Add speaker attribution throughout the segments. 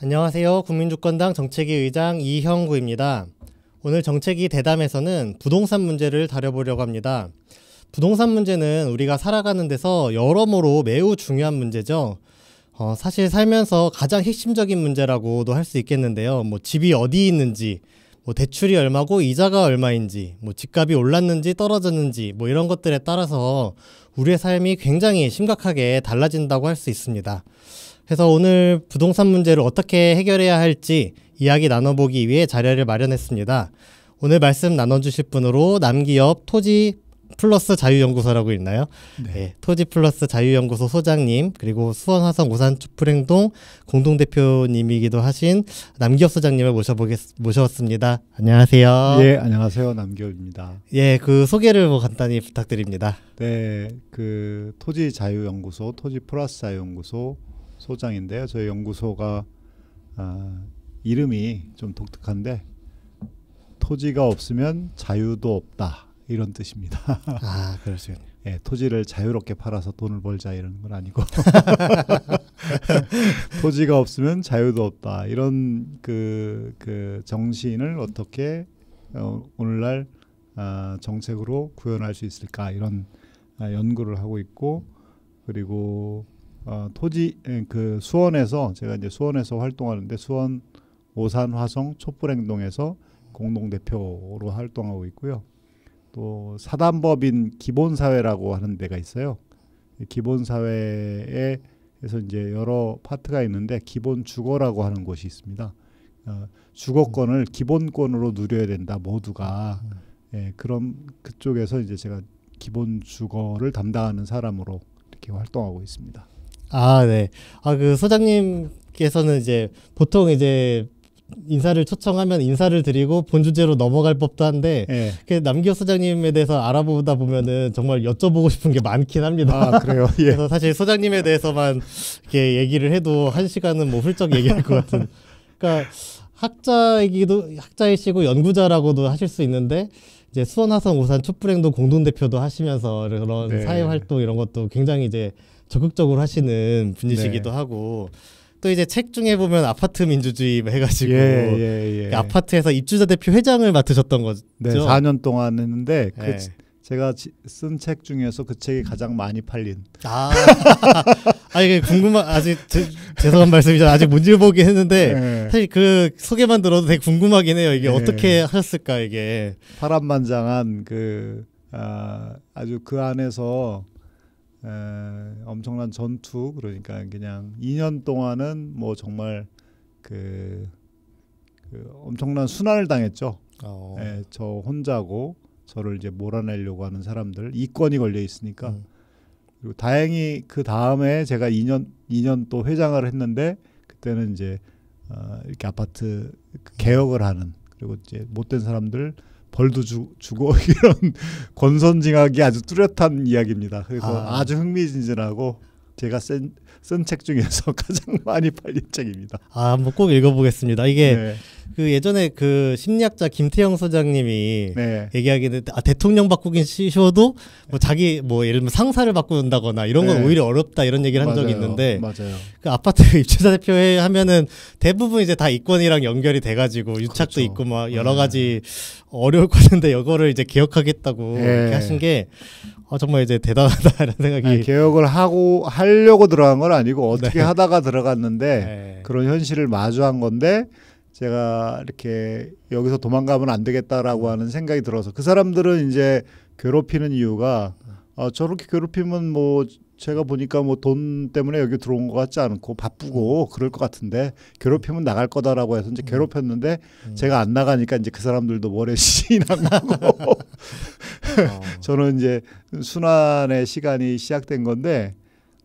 Speaker 1: 안녕하세요. 국민주권당 정책위 의장 이형구입니다. 오늘 정책위 대담에서는 부동산 문제를 다뤄보려고 합니다. 부동산 문제는 우리가 살아가는 데서 여러모로 매우 중요한 문제죠. 어, 사실 살면서 가장 핵심적인 문제라고도 할 수 있겠는데요. 뭐 집이 어디 있는지, 뭐 대출이 얼마고 이자가 얼마인지, 뭐 집값이 올랐는지 떨어졌는지, 뭐 이런 것들에 따라서 우리의 삶이 굉장히 심각하게 달라진다고 할 수 있습니다. 그래서 오늘 부동산 문제를 어떻게 해결해야 할지 이야기 나눠보기 위해 자료를 마련했습니다. 오늘 말씀 나눠주실 분으로 남기업 토지 플러스 자유연구소라고 있나요? 네. 네. 토지 플러스 자유연구소 소장님 그리고 수원 화성 우산 촛불행동 공동 대표님이기도 하신 남기업 소장님을 모셔보겠 모셨습니다. 안녕하세요. 예,
Speaker 2: 안녕하세요. 남기업입니다.
Speaker 1: 예, 그 소개를 뭐 간단히 부탁드립니다. 네,
Speaker 2: 그 토지 자유연구소, 토지 플러스 자유연구소 소장인데요. 저희 연구소가 아, 이름이 좀 독특한데 토지가 없으면 자유도 없다 이런 뜻입니다. 아 그렇습니다. 예, 토지를 자유롭게 팔아서 돈을 벌자 이런 건 아니고 토지가 없으면 자유도 없다 이런 그, 그 정신을 어떻게 어, 오늘날 아, 정책으로 구현할 수 있을까 이런 아, 연구를 하고 있고 그리고 어, 토지 그 수원에서 제가 이제 수원에서 활동하는데 수원 오산 화성 촛불행동에서 공동 대표로 활동하고 있고요. 또 사단법인 기본사회라고 하는 데가 있어요. 기본사회에 서 이제 여러 파트가 있는데 기본 주거라고 하는 곳이 있습니다. 어, 주거권을 기본권으로 누려야 된다 모두가 예, 그럼 그쪽에서 이제 제가 기본 주거를 담당하는
Speaker 1: 사람으로 이렇게 활동하고 있습니다. 아, 네. 아, 그 소장님께서는 이제 보통 이제 인사를 초청하면 인사를 드리고 본 주제로 넘어갈 법도 한데 예. 남기호 소장님에 대해서 알아보다 보면은 정말 여쭤보고 싶은 게 많긴 합니다. 아, 그래요. 예. 그래서 사실 소장님에 대해서만 이렇게 얘기를 해도 한 시간은 뭐 훌쩍 얘기할 것 같은. 그러니까 학자이기도 학자이시고 연구자라고도 하실 수 있는데 이제 수원 화성 우산 촛불행동 공동대표도 하시면서 그런 네. 사회 활동 이런 것도 굉장히 이제 적극적으로 하시는 분이시기도 네. 하고 또 이제 책 중에 보면 아파트 민주주의 해가지고 예, 예, 예. 아파트에서 입주자 대표 회장을 맡으셨던 거죠. 네, 4년
Speaker 2: 동안 했는데 그 네. 제가 쓴 책 중에서 그 책이 가장
Speaker 1: 많이 팔린. 아, 아 이게 궁금한 아직 제, 죄송한 말씀이지만 아직 문제 어보기 했는데 네. 사실 그 소개만 들어도 되게 궁금하긴 해요. 이게 네. 어떻게 하셨을까
Speaker 2: 이게. 파란만장한 그 아, 아주 그 안에서 에, 엄청난 전투 그러니까 그냥 2년 동안은 뭐 정말 그, 그 엄청난 순환을 당했죠. 어. 에, 저 혼자고 저를 이제 몰아내려고 하는 사람들 이권이 걸려 있으니까 음. 그리고 다행히 그 다음에 제가 2년 2년 또 회장을 했는데 그때는 이제 어, 이렇게 아파트 그 개혁을 하는 그리고 이제 못된 사람들 벌도 주, 주고 이런 권선징악이 아주 뚜렷한 이야기입니다. 그래서
Speaker 1: 아. 주 흥미진진하고 제가 센 쓴책 중에서 가장 많이 팔린 책입니다. 아, 한번 꼭 읽어보겠습니다. 이게 네. 그 예전에 그 심리학자 김태영 소장님이 네. 얘기하기는 아, 대통령 바꾸긴 쉬워도 뭐 자기 뭐 예를 들면 상사를 바꾼다거나 이런 건 네. 오히려 어렵다 이런 얘기를 한 맞아요. 적이 있는데 맞아요. 그 아파트 입주자 대표회 하면은 대부분 이제 다 이권이랑 연결이 돼가지고 유착도 그렇죠. 있고 막 여러 네. 가지 어려울 건데 이거를 이제 개혁하겠다고 네. 하신 게아 정말 이제 대단하다라는 생각이 아니, 개혁을 하고 하려고 들어간 건 아니고 어떻게 네. 하다가 들어갔는데 네. 그런
Speaker 2: 현실을 마주한 건데 제가 이렇게 여기서 도망가면 안 되겠다라고 하는 생각이 들어서 그 사람들은 이제 괴롭히는 이유가 어 저렇게 괴롭히면 뭐 제가 보니까 뭐 돈 때문에 여기 들어온 것 같지 않고 바쁘고 그럴 것 같은데 괴롭히면 나갈 거다라고 해서 이제 음. 괴롭혔는데 음. 제가 안 나가니까 이제 그 사람들도 모래 에 신이 나고 어. 저는 이제 순환의 시간이 시작된 건데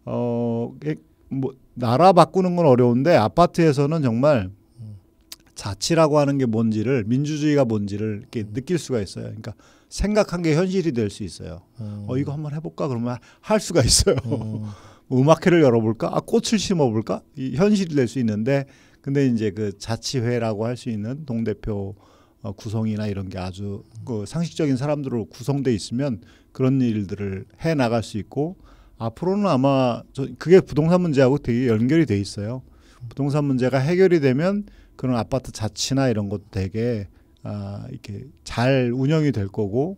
Speaker 2: 어뭐 예, 나라 바꾸는 건 어려운데 아파트에서는 정말 음. 자치라고 하는 게 뭔지를 민주주의가 뭔지를 이렇게 음. 느낄 수가 있어요. 그러니까 생각한 게 현실이 될 수 있어요. 음. 어 이거 한번 해볼까 그러면 할 수가 있어요. 음. 뭐 악회를 열어볼까? 아 꽃을 심어볼까? 이 현실이 될 수 있는데 근데 이제 그 자치회라고 할 수 있는 동 대표 어, 구성이나 이런 게 아주 그 상식적인 사람들로 구성돼 있으면 그런 일들을 해 나갈 수 있고 앞으로는 아마 저 그게 부동산 문제하고 되게 연결이 돼 있어요. 음. 부동산 문제가 해결이 되면 그런 아파트 자치나 이런 것 되게 아, 이렇게 잘 운영이 될 거고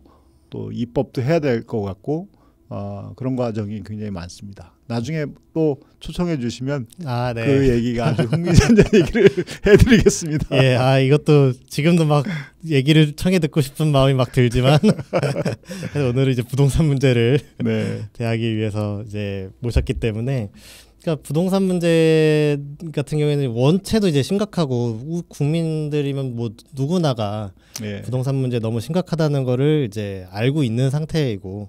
Speaker 2: 또 입법도 해야 될 것 같고 어, 그런 과정이 굉장히 많습니다. 나중에 또 초청해 주시면 아, 네. 그 얘기가 아주 흥미진진한 얘기를
Speaker 1: 해드리겠습니다. 예, 아 이것도 지금도 막 얘기를 청해 듣고 싶은 마음이 막 들지만 오늘은 이제 부동산 문제를 네. 대하기 위해서 이제 모셨기 때문에 그러니까 부동산 문제 같은 경우에는 원체도 이제 심각하고 국민들이면 뭐 누구나가 예. 부동산 문제 너무 심각하다는 거를 이제 알고 있는 상태이고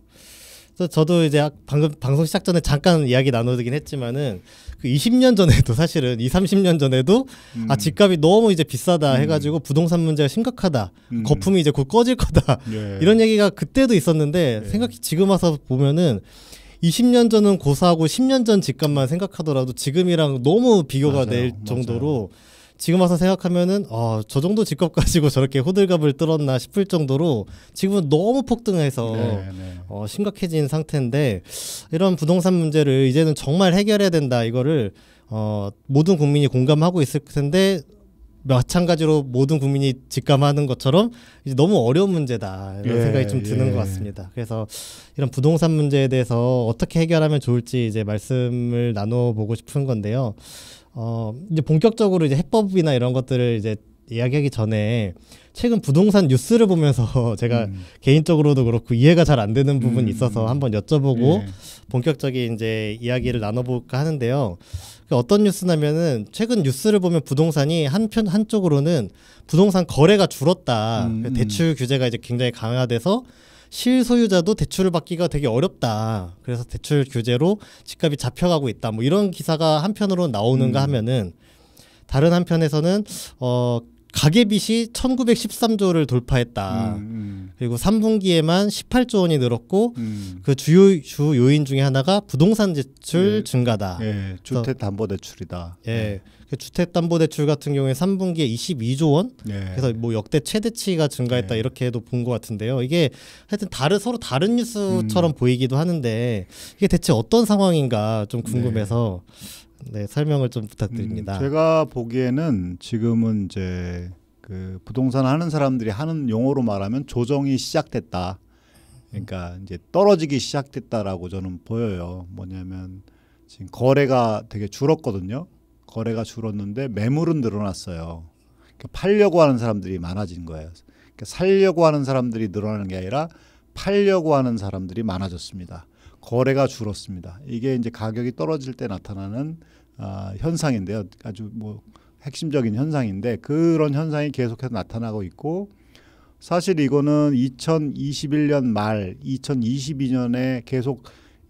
Speaker 1: 그래서 저도 이제 아, 방금 방송 시작 전에 잠깐 이야기 나눠드긴 했지만은 그 20년 전에도 사실은 2, 30년 전에도 아, 음. 아 집값이 너무 이제 비싸다 음. 해가지고 부동산 문제가 심각하다 음. 거품이 이제 곧 꺼질 거다 예. 이런 얘기가 그때도 있었는데 예. 생각이 지금 와서 보면은 20년 전은 고사하고 10년 전 집값만 생각하더라도 지금이랑 너무 비교가 맞아요, 될 정도로 맞아요. 지금 와서 생각하면은 어, 저 정도 집값 가지고 저렇게 호들갑을 뚫었나 싶을 정도로 지금은 너무 폭등해서 네, 네. 어, 심각해진 상태인데 이런 부동산 문제를 이제는 정말 해결해야 된다 이거를 어, 모든 국민이 공감하고 있을 텐데 마찬가지로 모든 국민이 직감하는 것처럼 이제 너무 어려운 문제다 이런 예, 생각이 좀 드는 예. 것 같습니다. 그래서 이런 부동산 문제에 대해서 어떻게 해결하면 좋을지 이제 말씀을 나눠보고 싶은 건데요. 어 이제 본격적으로 이제 해법이나 이런 것들을 이제 이야기하기 전에 최근 부동산 뉴스를 보면서 제가 음. 개인적으로도 그렇고 이해가 잘 안 되는 부분이 있어서 음. 한번 여쭤보고 예. 본격적인 이제 이야기를 나눠볼까 하는데요. 그 어떤 뉴스냐면은 최근 뉴스를 보면 부동산이 한편 한쪽으로는 부동산 거래가 줄었다. 음, 그 대출 규제가 이제 굉장히 강화돼서 실소유자도 대출을 받기가 되게 어렵다. 그래서 대출 규제로 집값이 잡혀가고 있다. 뭐 이런 기사가 한편으로 나오는가 음. 하면은 다른 한편에서는 어 가계빚이 1913조를 돌파했다. 음, 음. 그리고 3분기에만 18조 원이 늘었고 음. 그 주요 주 요인 중에 하나가 부동산 지출 예, 증가다. 예, 주택담보대출이다. 예. 예. 그 주택담보대출 같은 경우에 3분기에 22조 원, 예. 그래서 뭐 역대 최대치가 증가했다 예. 이렇게 해도 본 것 같은데요. 이게 하여튼 다른 서로 다른 뉴스처럼 음. 보이기도 하는데 이게 대체 어떤 상황인가 좀 궁금해서 네. 네, 설명을 좀 부탁드립니다. 음,
Speaker 2: 제가 보기에는 지금은 이제 그 부동산 하는 사람들이 하는 용어로 말하면 조정이 시작됐다. 그러니까 이제 떨어지기 시작됐다라고 저는 보여요. 뭐냐면 지금 거래가 되게 줄었거든요. 거래가 줄었는데 매물은 늘어났어요. 그러니까 팔려고 하는 사람들이 많아진 거예요. 그러니까 살려고 하는 사람들이 늘어나는 게 아니라 팔려고 하는 사람들이 많아졌습니다. 거래가 줄었습니다. 이게 이제 가격이 떨어질 때 나타나는 아, 현상인데요. 아주 뭐 핵심적인 현상인데 그런 현상이 계속해서 나타나고 있고 사실 이거는 2021년 말 2022년에 계속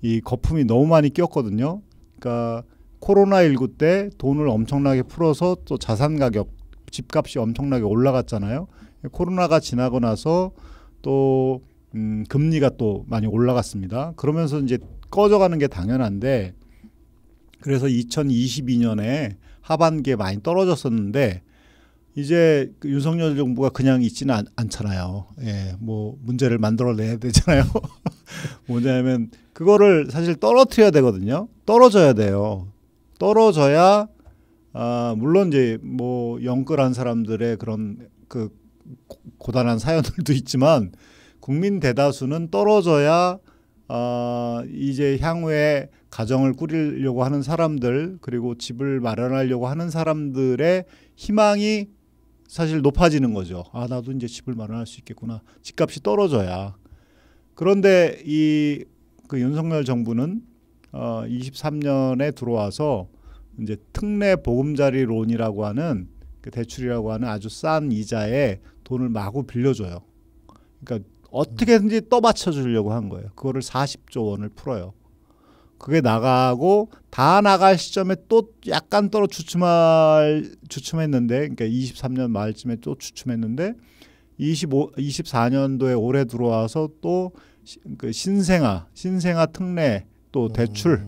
Speaker 2: 이 거품이 너무 많이 끼었거든요. 그러니까 코로나 19 때 돈을 엄청나게 풀어서 또 자산 가격 집값이 엄청나게 올라갔잖아요. 코로나가 지나고 나서 또 음, 금리가 또 많이 올라갔습니다. 그러면서 이제 꺼져가는 게 당연한데 그래서 2022년에 하반기에 많이 떨어졌었는데 이제 그 윤석열 정부가 그냥 있지는 않, 잖아요 예, 뭐 문제를 만들어내야 되잖아요. 뭐냐면 그거를 사실 떨어뜨려야 되거든요. 떨어져야 돼요. 떨어져야 아, 물론 이제 뭐 영끌한 사람들의 그런 그 고단한 사연들도 있지만 국민 대다수는 떨어져야 어, 이제 향후에 가정을 꾸리려고 하는 사람들 그리고 집을 마련하려고 하는 사람들의 희망이 사실 높아지는 거죠. 아 나도 이제 집을 마련할 수 있겠구나. 집값이 떨어져야. 그런데 이그 윤석열 정부는 어, 23년에 들어와서 이제 특례 보금자리론이라고 하는 그 대출이라고 하는 아주 싼 이자에 돈을 마구 빌려줘요. 그러니까 어떻게든지 떠받쳐 주려고 한 거예요. 그거를 40조 원을 풀어요. 그게 나가고 다 나갈 시점에 또 약간 떨어 주춤할 주춤했는데 그러니까 23년 말쯤에 또 주춤했는데 25 24년도에 올해 들어와서 또 그 신생아 신생아 특례 또 음. 대출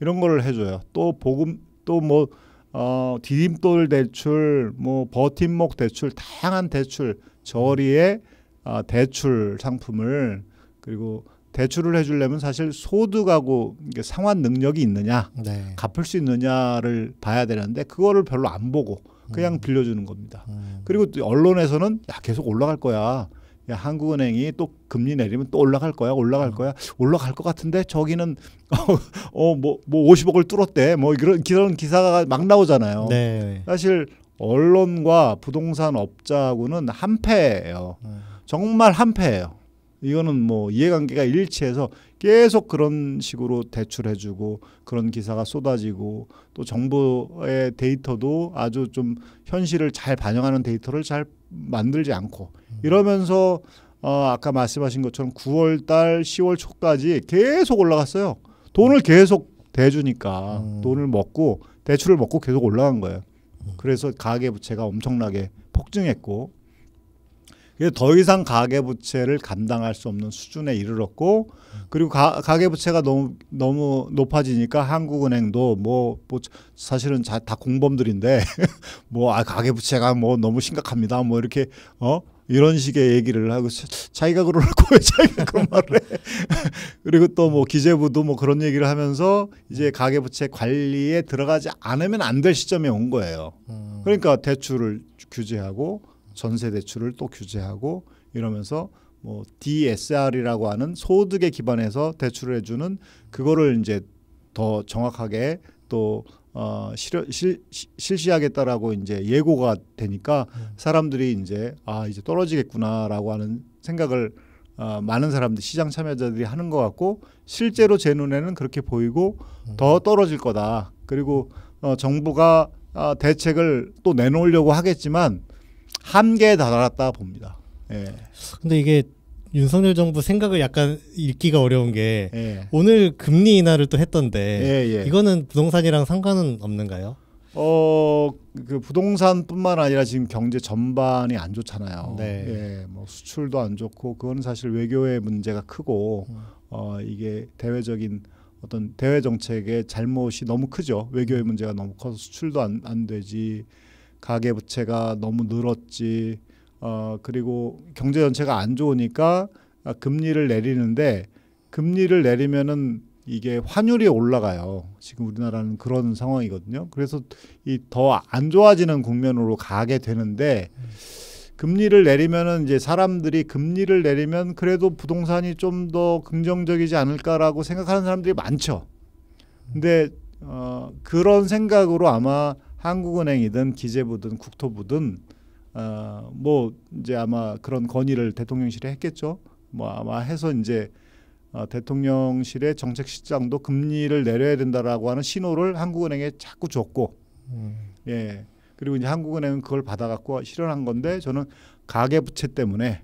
Speaker 2: 이런 거를 해줘요. 또 보금 또 뭐 어, 디딤돌 대출 뭐 버팀목 대출 다양한 대출 저리에 음. 아, 대출 상품을 그리고 대출을 해주려면 사실 소득하고 상환 능력이 있느냐, 네. 갚을 수 있느냐를 봐야 되는데 그거를 별로 안 보고 그냥 음. 빌려주는 겁니다. 음. 그리고 언론에서는 야 계속 올라갈 거야. 야 한국은행이 또 금리 내리면 또 올라갈 거야, 올라갈 음. 거야, 올라갈 것 같은데 저기는 어뭐뭐 뭐 50억을 뭐 뚫었대, 뭐 이런 그런 기사가 막 나오잖아요. 네. 사실 언론과 부동산 업자하고는 한패예요. 음. 정말 한패예요. 이거는 뭐 이해관계가 일치해서 계속 그런 식으로 대출해주고 그런 기사가 쏟아지고 또정부의 데이터도 아주 좀 현실을 잘 반영하는 데이터를 잘 만들지 않고 음. 이러면서 어 아까 말씀하신 것처럼 9월달 10월 초까지 계속 올라갔어요. 돈을 계속 대주니까 음. 돈을 먹고 대출을 먹고 계속 올라간 거예요. 음. 그래서 가계 부채가 엄청나게 폭증했고 더 이상 가계부채를 감당할 수 없는 수준에 이르렀고 그리고 가, 가계부채가 너무 너무 높아지니까 한국은행도 뭐, 뭐 사실은 자, 다 공범들인데 뭐 아, 가계부채가 뭐 너무 심각합니다 뭐 이렇게 어 이런 식의 얘기를 하고 자기가 그러고 왜 자기가 그런 말을 해. 그리고 또 뭐 기재부도 뭐 그런 얘기를 하면서 이제 가계부채 관리에 들어가지 않으면 안 될 시점에 온 거예요. 음. 그러니까 대출을 규제하고 전세 대출을 또 규제하고 이러면서 뭐 DSR이라고 하는 소득에 기반해서 대출을 해주는 그거를 이제 더 정확하게 또 어, 실, 실, 실시하겠다라고 이제 예고가 되니까 음. 사람들이 이제 아 이제 떨어지겠구나라고 하는 생각을 어, 많은 사람들 시장 참여자들이 하는 것 같고 실제로 제 눈에는 그렇게 보이고 음. 더 떨어질 거다 그리고 어, 정부가 어, 대책을 또 내놓으려고 하겠지만 한계에 다다랐다 봅니다. 예.
Speaker 1: 근데 이게 윤석열 정부 생각을 약간 읽기가 어려운 게 예. 오늘 금리 인하를 또 했던데 예, 예. 이거는 부동산이랑 상관은 없는가요? 어그
Speaker 2: 부동산뿐만 아니라 지금 경제 전반이 안 좋잖아요. 네. 예, 뭐 수출도 안 좋고 그건 사실 외교의 문제가 크고 음. 어 이게 대외적인 어떤 대외 정책의 잘못이 너무 크죠. 외교의 음. 문제가 너무 커서 수출도 안, 안 되지. 가계 부채가 너무 늘었지. 어 그리고 경제 전체가 안 좋으니까 아, 금리를 내리는데 금리를 내리면은 이게 환율이 올라가요. 지금 우리나라는 그런 상황이거든요. 그래서 이 더 안 좋아지는 국면으로 가게 되는데 금리를 내리면은 이제 사람들이 금리를 내리면 그래도 부동산이 좀 더 긍정적이지 않을까라고 생각하는 사람들이 많죠. 근데 어, 그런 생각으로 아마 한국은행이든 기재부든 국토부든 어, 뭐 이제 아마 그런 건의를 대통령실에 했겠죠. 뭐 아마 해서 이제 어, 대통령실의 정책실장도 금리를 내려야 된다라고 하는 신호를 한국은행에 자꾸 줬고, 음. 예 그리고 이제 한국은행은 그걸 받아갖고 실현한 건데 저는 가계부채 때문에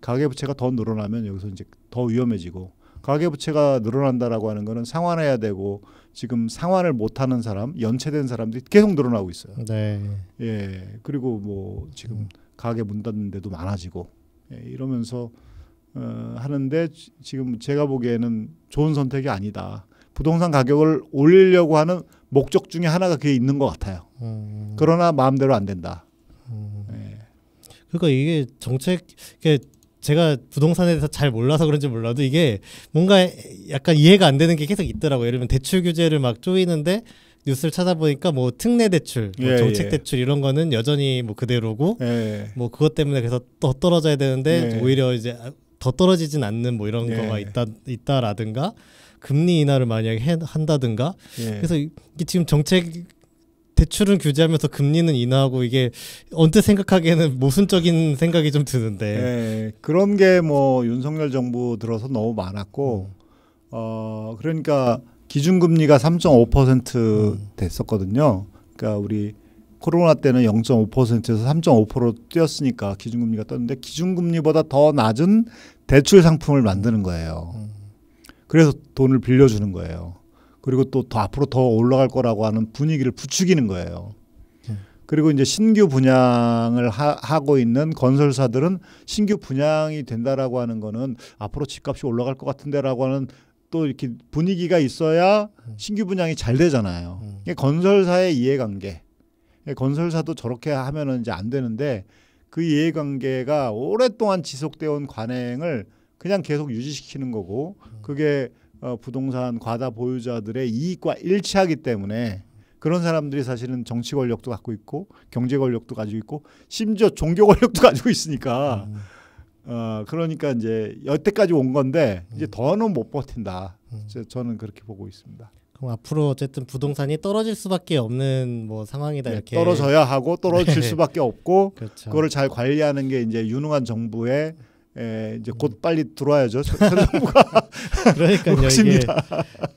Speaker 2: 가계부채가 더 늘어나면 여기서 이제 더 위험해지고 가계부채가 늘어난다라고 하는 거는 상환해야 되고 지금 상환을 못하는 사람, 연체된 사람들이 계속 늘어나고 있어요. 네. 예, 그리고 뭐 지금 음. 가게 문 닫는 데도 많아지고 예, 이러면서 어, 하는데 지금 제가 보기에는 좋은 선택이 아니다. 부동산 가격을 올리려고 하는 목적 중에 하나가 그게 있는 것 같아요. 음. 그러나
Speaker 1: 마음대로 안 된다. 음. 예. 그러니까 이게 정책, 제가 부동산에 대해서 잘 몰라서 그런지 몰라도 이게 뭔가 약간 이해가 안 되는 게 계속 있더라고요. 예를 들면 대출 규제를 막 쪼이는데 뉴스를 찾아보니까 뭐 특례 대출, 뭐 예, 정책 예. 대출 이런 거는 여전히 뭐 그대로고 예. 예. 뭐 그것 때문에 그래서 더 떨어져야 되는데 예, 예. 오히려 이제 더 떨어지진 않는 뭐 이런 거가 있다 있다라든가 금리 인하를 만약에 한다든가 그래서 이게 지금 정책 대출은 규제하면서 금리는 인하하고 이게 언뜻 생각하기에는 모순적인 생각이 좀 드는데
Speaker 2: 네, 그런 게 뭐 윤석열 정부 들어서 너무 많았고 음. 어 그러니까 기준금리가 3.5% 음. 됐었거든요. 그러니까 우리 코로나 때는 0.5%에서 3.5%로 뛰었으니까 기준금리가 떴는데 기준금리보다 더 낮은 대출 상품을 만드는 거예요. 음. 그래서 돈을 빌려주는 거예요. 그리고 또더 앞으로 더 올라갈 거라고 하는 분위기를 부추기는 거예요. 그리고 이제 신규 분양을 하, 고 있는 건설사들은 신규 분양이 된다라고 하는 거는 앞으로 집값이 올라갈 것 같은데라고 하는 또 이렇게 분위기가 있어야 신규 분양이 잘 되잖아요. 음. 건설사의 이해관계. 건설사도 저렇게 하면은 이제 안 되는데 그 이해관계가 오랫동안 지속되어 온 관행을 그냥 계속 유지시키는 거고 그게 어, 부동산 과다 보유자들의 이익과 일치하기 때문에 그런 사람들이 사실은 정치 권력도 갖고 있고 경제 권력도 가지고 있고 심지어 종교 권력도 가지고 있으니까 음. 어, 그러니까 이제 여태까지 온 건데 음. 이제 더는 못 버틴다. 음. 저는 그렇게 보고 있습니다.
Speaker 1: 그럼 앞으로 어쨌든 부동산이 떨어질 수밖에 없는 뭐 상황이다 네, 이렇게 떨어져야 하고 떨어질 네. 수밖에 없고 그렇죠. 그거를잘
Speaker 2: 관리하는 게 이제 유능한 정부의 예, 이제 곧 빨리 들어와야죠. 새 정부가. 그러니까요. 몫 이게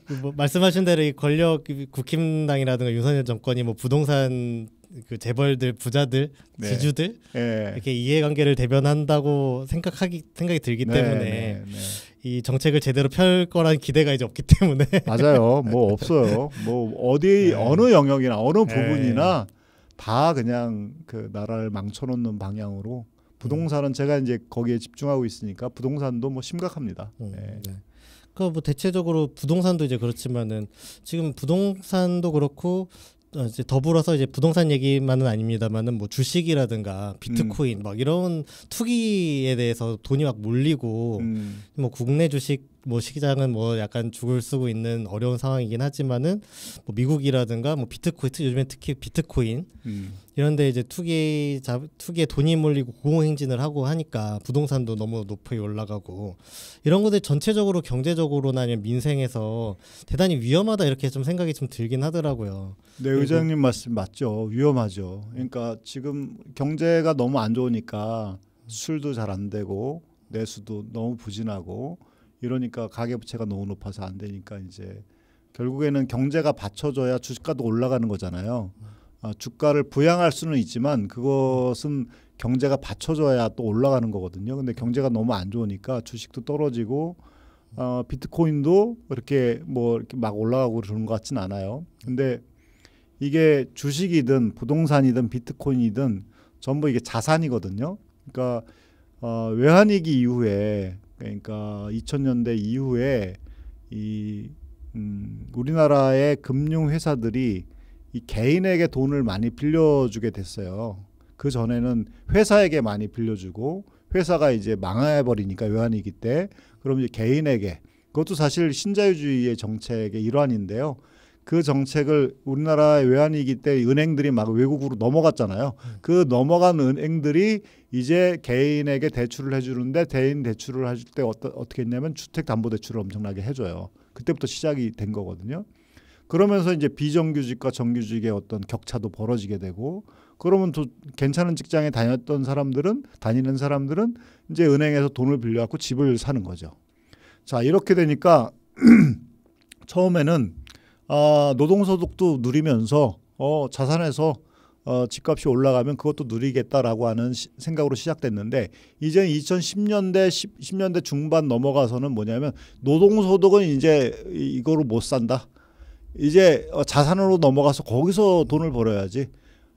Speaker 1: 그 뭐 말씀하신 대로 이 권력 국힘당이라든가 윤석열 정권이 뭐 부동산 그 재벌들 부자들 네. 지주들 네. 이렇게 이해관계를 대변한다고 생각하기 생각이 들기 네. 때문에 네, 네. 이 정책을 제대로 펼거라는 기대가 이제 없기 때문에 맞아요
Speaker 2: 뭐 없어요 뭐 어디 네. 어느 영역이나 어느 부분이나 다 그냥 그 나라를 망쳐놓는 방향으로 부동산은 제가 이제 거기에 집중하고 있으니까 부동산도 뭐 심각합니다. 음,
Speaker 1: 네. 네. 그 뭐 대체적으로 부동산도 이제 그렇지만은 지금 부동산도 그렇고 어, 이제 더불어서 이제 부동산 얘기만은 아닙니다만은 뭐 주식이라든가 비트코인 음. 막 이런 투기에 대해서 돈이 막 몰리고 음. 뭐 국내 주식 뭐 시장은 뭐 약간 죽을 쓰고 있는 어려운 상황이긴 하지만은 뭐 미국이라든가 뭐 비트코인 요즘에 특히 비트코인 음. 이런데 이제 투기 자, 투기에 돈이 몰리고 고공행진을 하고 하니까 부동산도 너무 높이 올라가고 이런 것들 전체적으로 경제적으로나 아니면 민생에서 대단히 위험하다 이렇게 좀 생각이 좀 들긴 하더라고요. 네 의장님
Speaker 2: 말씀 맞죠 위험하죠. 그러니까 지금 경제가 너무 안 좋으니까 술도 잘 안 되고 내수도 너무 부진하고 이러니까 가계 부채가 너무 높아서 안 되니까 이제 결국에는 경제가 받쳐줘야 주가도 올라가는 거잖아요. 아, 주가를 부양할 수는 있지만 그것은 경제가 받쳐줘야 또 올라가는 거거든요. 근데 경제가 너무 안 좋으니까 주식도 떨어지고 어, 비트코인도 이렇게 뭐 이렇게 막 올라가고 그러는 것 같진 않아요. 근데 이게 주식이든 부동산이든 비트코인이든 전부 이게 자산이거든요. 그러니까 어, 외환위기 이후에 그러니까 2000년대 이후에 이 음, 우리나라의 금융 회사들이 이 개인에게 돈을 많이 빌려주게 됐어요. 그 전에는 회사에게 많이 빌려주고 회사가 이제 망해버리니까 외환위기 때 그럼 이제 개인에게 그것도 사실 신자유주의의 정책의 일환인데요. 그 정책을 우리나라의 외환위기 때 은행들이 막 외국으로 넘어갔잖아요. 그 넘어간 은행들이 이제 개인에게 대출을 해주는데 대인 대출을 해줄 때 어떠, 어떻게 했냐면 주택담보대출을 엄청나게 해줘요. 그때부터 시작이 된 거거든요. 그러면서 이제 비정규직과 정규직의 어떤 격차도 벌어지게 되고 그러면 또 괜찮은 직장에 다녔던 사람들은 다니는 사람들은 이제 은행에서 돈을 빌려갖고 집을 사는 거죠. 자 이렇게 되니까 처음에는 아, 노동소득도 누리면서 어, 자산에서 어, 집값이 올라가면 그것도 누리겠다라고 하는 시, 생각으로 시작됐는데 이제 2010년대 10, 년대 중반 넘어가서는 뭐냐면 노동소득은 이제 이거로 못 산다. 이제 어, 자산으로 넘어가서 거기서 돈을 벌어야지.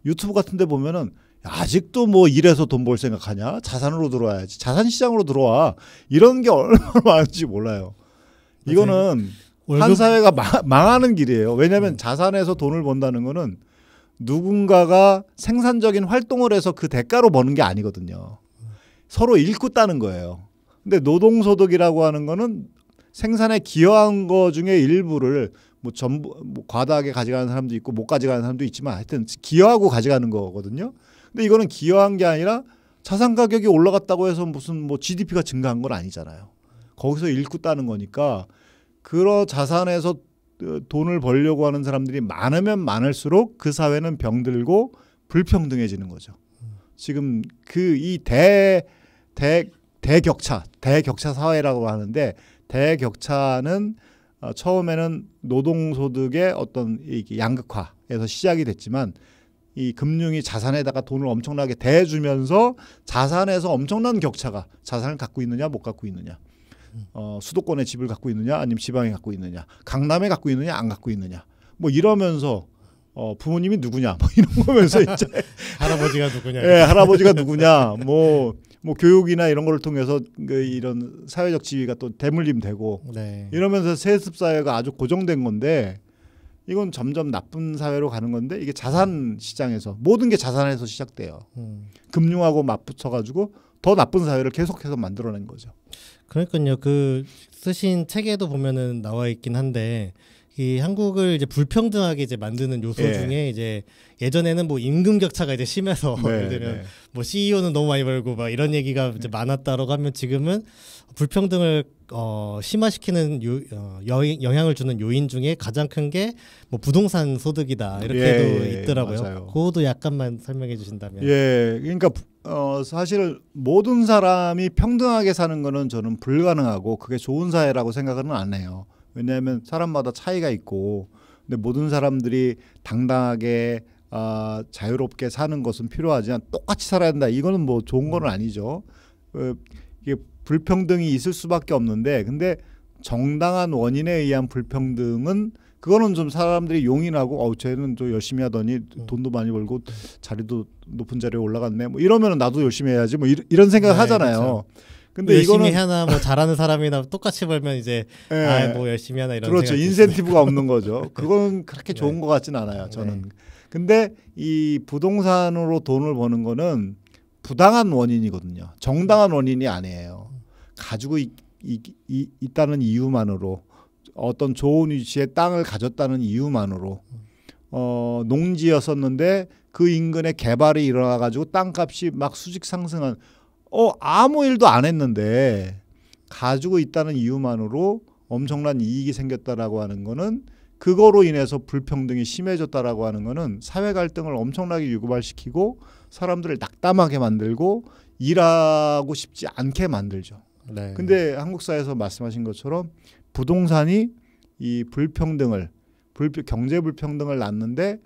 Speaker 2: 유튜브 같은데 보면은 아직도 뭐 일해서 돈 벌 생각하냐? 자산으로 들어와야지. 자산 시장으로 들어와. 이런 게 얼마나 많은지 몰라요. 이거는 월급... 한 사회가 마, 망하는 길이에요. 왜냐하면 음. 자산에서 돈을 번다는 거는 누군가가 생산적인 활동을 해서 그 대가로 버는 게 아니거든요. 서로 잃고 따는 거예요. 근데 노동소득이라고 하는 거는 생산에 기여한 거 중에 일부를 뭐 전부 뭐 과다하게 가져가는 사람도 있고 못 가져가는 사람도 있지만 하여튼 기여하고 가져가는 거거든요. 근데 이거는 기여한 게 아니라 자산 가격이 올라갔다고 해서 무슨 뭐 GDP가 증가한 건 아니잖아요. 거기서 잃고 따는 거니까 그러 자산에서 어, 돈을 벌려고 하는 사람들이 많으면 많을수록 그 사회는 병들고 불평등해지는 거죠. 지금 그 이 대 대 대격차 대격차 사회라고 하는데 대격차는 어, 처음에는 노동소득의 어떤 양극화에서 시작이 됐지만 이 금융이 자산에다가 돈을 엄청나게 대주면서 자산에서 엄청난 격차가 자산을 갖고 있느냐 못 갖고 있느냐 어, 수도권에 집을 갖고 있느냐 아니면 지방에 갖고 있느냐 강남에 갖고 있느냐 안 갖고 있느냐 뭐 이러면서 어, 부모님이 누구냐 뭐 이런 거면서 이제 할아버지가 누구냐 예 네, 할아버지가 누구냐 뭐뭐 뭐 교육이나 이런 걸 통해서 그 이런 사회적 지위가 또 대물림되고 네. 이러면서 세습 사회가 아주 고정된 건데 이건 점점 나쁜 사회로 가는 건데 이게 자산 시장에서 모든 게 자산에서 시작돼요. 음. 금융하고 맞붙여 가지고 더 나쁜 사회를 계속해서 만들어낸 거죠.
Speaker 1: 그러니까요. 그 쓰신 책에도 보면은 나와 있긴 한데 이 한국을 이제 불평등하게 이제 만드는 요소 예. 중에 이제 예전에는 뭐 임금 격차가 이제 심해서 네, 예를 들면 네. 뭐 CEO는 너무 많이 벌고 막 이런 얘기가 이제 네. 많았다라고 하면 지금은 불평등을 어 심화시키는 요, 어, 여, 영향을 주는 요인 중에 가장 큰 게 뭐 부동산 소득이다 이렇게도 예, 있더라고요. 맞아요. 그것도 약간만 설명해 주신다면. 예,
Speaker 2: 그러니까 어, 사실 모든 사람이 평등하게 사는 거는 저는 불가능하고 그게 좋은 사회라고 생각은 안 해요. 왜냐하면 사람마다 차이가 있고 근데 모든 사람들이 당당하게 아, 자유롭게 사는 것은 필요하지만 똑같이 살아야 된다. 이거는 뭐 좋은 건 아니죠. 어, 이게 불평등이 있을 수밖에 없는데 근데 정당한 원인에 의한 불평등은 그거는 좀 사람들이 용인하고 어우 쟤는 또 열심히 하더니 네. 돈도 많이 벌고 네. 자리도 높은 자리에 올라갔네 뭐 이러면 은 나도 열심히 해야지 뭐 이, 런 생각 네, 하잖아요. 그렇죠. 근데 열심히 이거는 하나 뭐
Speaker 1: 잘하는 사람이나 똑같이 벌면 이제 네. 예. 아뭐 열심히 하나 이런 그렇죠 인센티브가 없는
Speaker 2: 거죠. 네. 그건 그렇게 좋은 네. 것 같진 않아요. 저는 네. 근데 이 부동산으로 돈을 버는 거는 부당한 원인이거든요. 정당한 원인이 아니에요. 가지고 있, 있, 있, 있다는 이유만으로 어떤 좋은 위치에 땅을 가졌다는 이유만으로 어, 농지였었는데 그 인근에 개발이 일어나 가지고 땅값이 막 수직 상승한 어 아무 일도 안 했는데 가지고 있다는 이유만으로 엄청난 이익이 생겼다라고 하는 거는 그거로 인해서 불평등이 심해졌다라고 하는 거는 사회 갈등을 엄청나게 유발시키고 사람들을 낙담하게 만들고 일하고 싶지 않게 만들죠. 네. 근데 한국 사회에서 말씀하신 것처럼 부동산이 이 불평등을 불평, 경제 불평등을 낳는데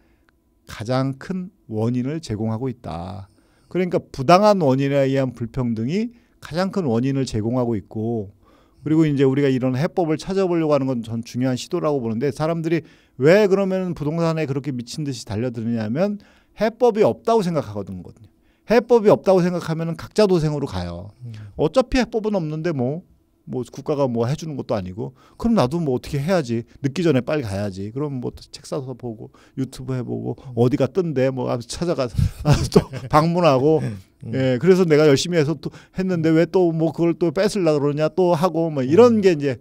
Speaker 2: 가장 큰 원인을 제공하고 있다. 그러니까 부당한 원인에 의한 불평등이 가장 큰 원인을 제공하고 있고 그리고 이제 우리가 이런 해법을 찾아보려고 하는 건 전 중요한 시도라고 보는데 사람들이 왜 그러면 부동산에 그렇게 미친 듯이 달려드느냐면 해법이 없다고 생각하거든요. 해법이 없다고 생각하면 각자 도생으로 가요. 음. 어차피 해법은 없는데 뭐뭐 국가가 뭐 해주는 것도 아니고 그럼 나도 뭐 어떻게 해야지 늦기 전에 빨리 가야지 그럼 뭐 책 사서 보고 유튜브 해보고 어디가 뜬데 뭐 찾아가서 또 방문하고 음, 음. 예 그래서 내가 열심히 해서 또 했는데 왜 또 뭐 그걸 또뺏으려 그러냐 또 하고 뭐 음. 이런 음. 게 이제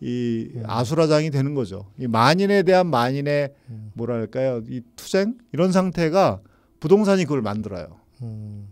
Speaker 2: 이 아수라장이 되는 거죠 이 만인에 대한 만인의 뭐랄까요 이 투쟁 이런 상태가 부동산이 그걸 만들어요.
Speaker 1: 음.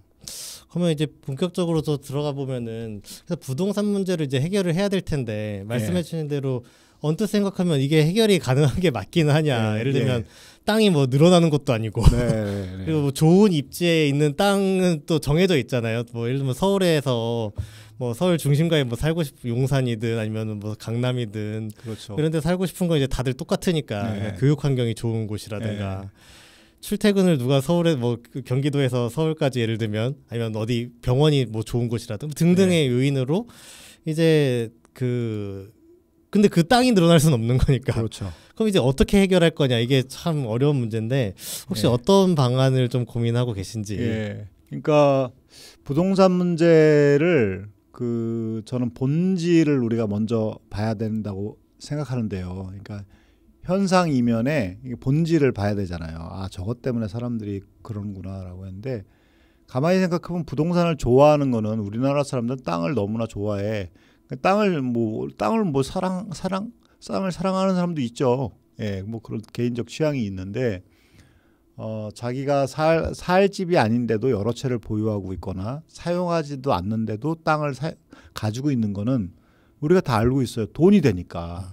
Speaker 1: 그러면 이제 본격적으로 더 들어가 보면은 그래서 부동산 문제를 이제 해결을 해야 될 텐데 말씀해 예. 주신 대로 언뜻 생각하면 이게 해결이 가능한 게 맞긴 하냐. 예, 예를 들면 예. 땅이 뭐 늘어나는 것도 아니고 네, 네, 네. 그리고 뭐 좋은 입지에 있는 땅은 또 정해져 있잖아요. 뭐 예를 들면 서울에서 뭐 서울 중심가에 뭐 살고 싶은 용산이든 아니면 뭐 강남이든 그렇죠. 그런데 살고 싶은 건 이제 다들 똑같으니까 네. 교육 환경이 좋은 곳이라든가 네. 출퇴근을 누가 서울에 뭐 그 경기도에서 서울까지 예를 들면 아니면 어디 병원이 뭐 좋은 곳이라든 등등의 네. 요인으로 이제 그 근데 그 땅이 늘어날 수는 없는 거니까. 그렇죠. 그럼 이제 어떻게 해결할 거냐 이게 참 어려운 문제인데 혹시 예. 어떤 방안을 좀 고민하고 계신지. 예.
Speaker 2: 그러니까 부동산 문제를 그 저는 본질을 우리가 먼저 봐야 된다고 생각하는데요. 그러니까 현상 이면에 본질을 봐야 되잖아요. 아 저것 때문에 사람들이 그러는구나라고 했는데 가만히 생각하면 부동산을 좋아하는 거는 우리나라 사람들 땅을 너무나 좋아해. 그러니까 땅을 뭐 땅을 뭐 사랑 사랑 땅을 사랑하는 사람도 있죠. 예, 뭐 그런 개인적 취향이 있는데 어 자기가 살, 살 집이 아닌데도 여러 채를 보유하고 있거나 사용하지도 않는데도 땅을 사, 가지고 있는 거는 우리가 다 알고 있어요. 돈이 되니까.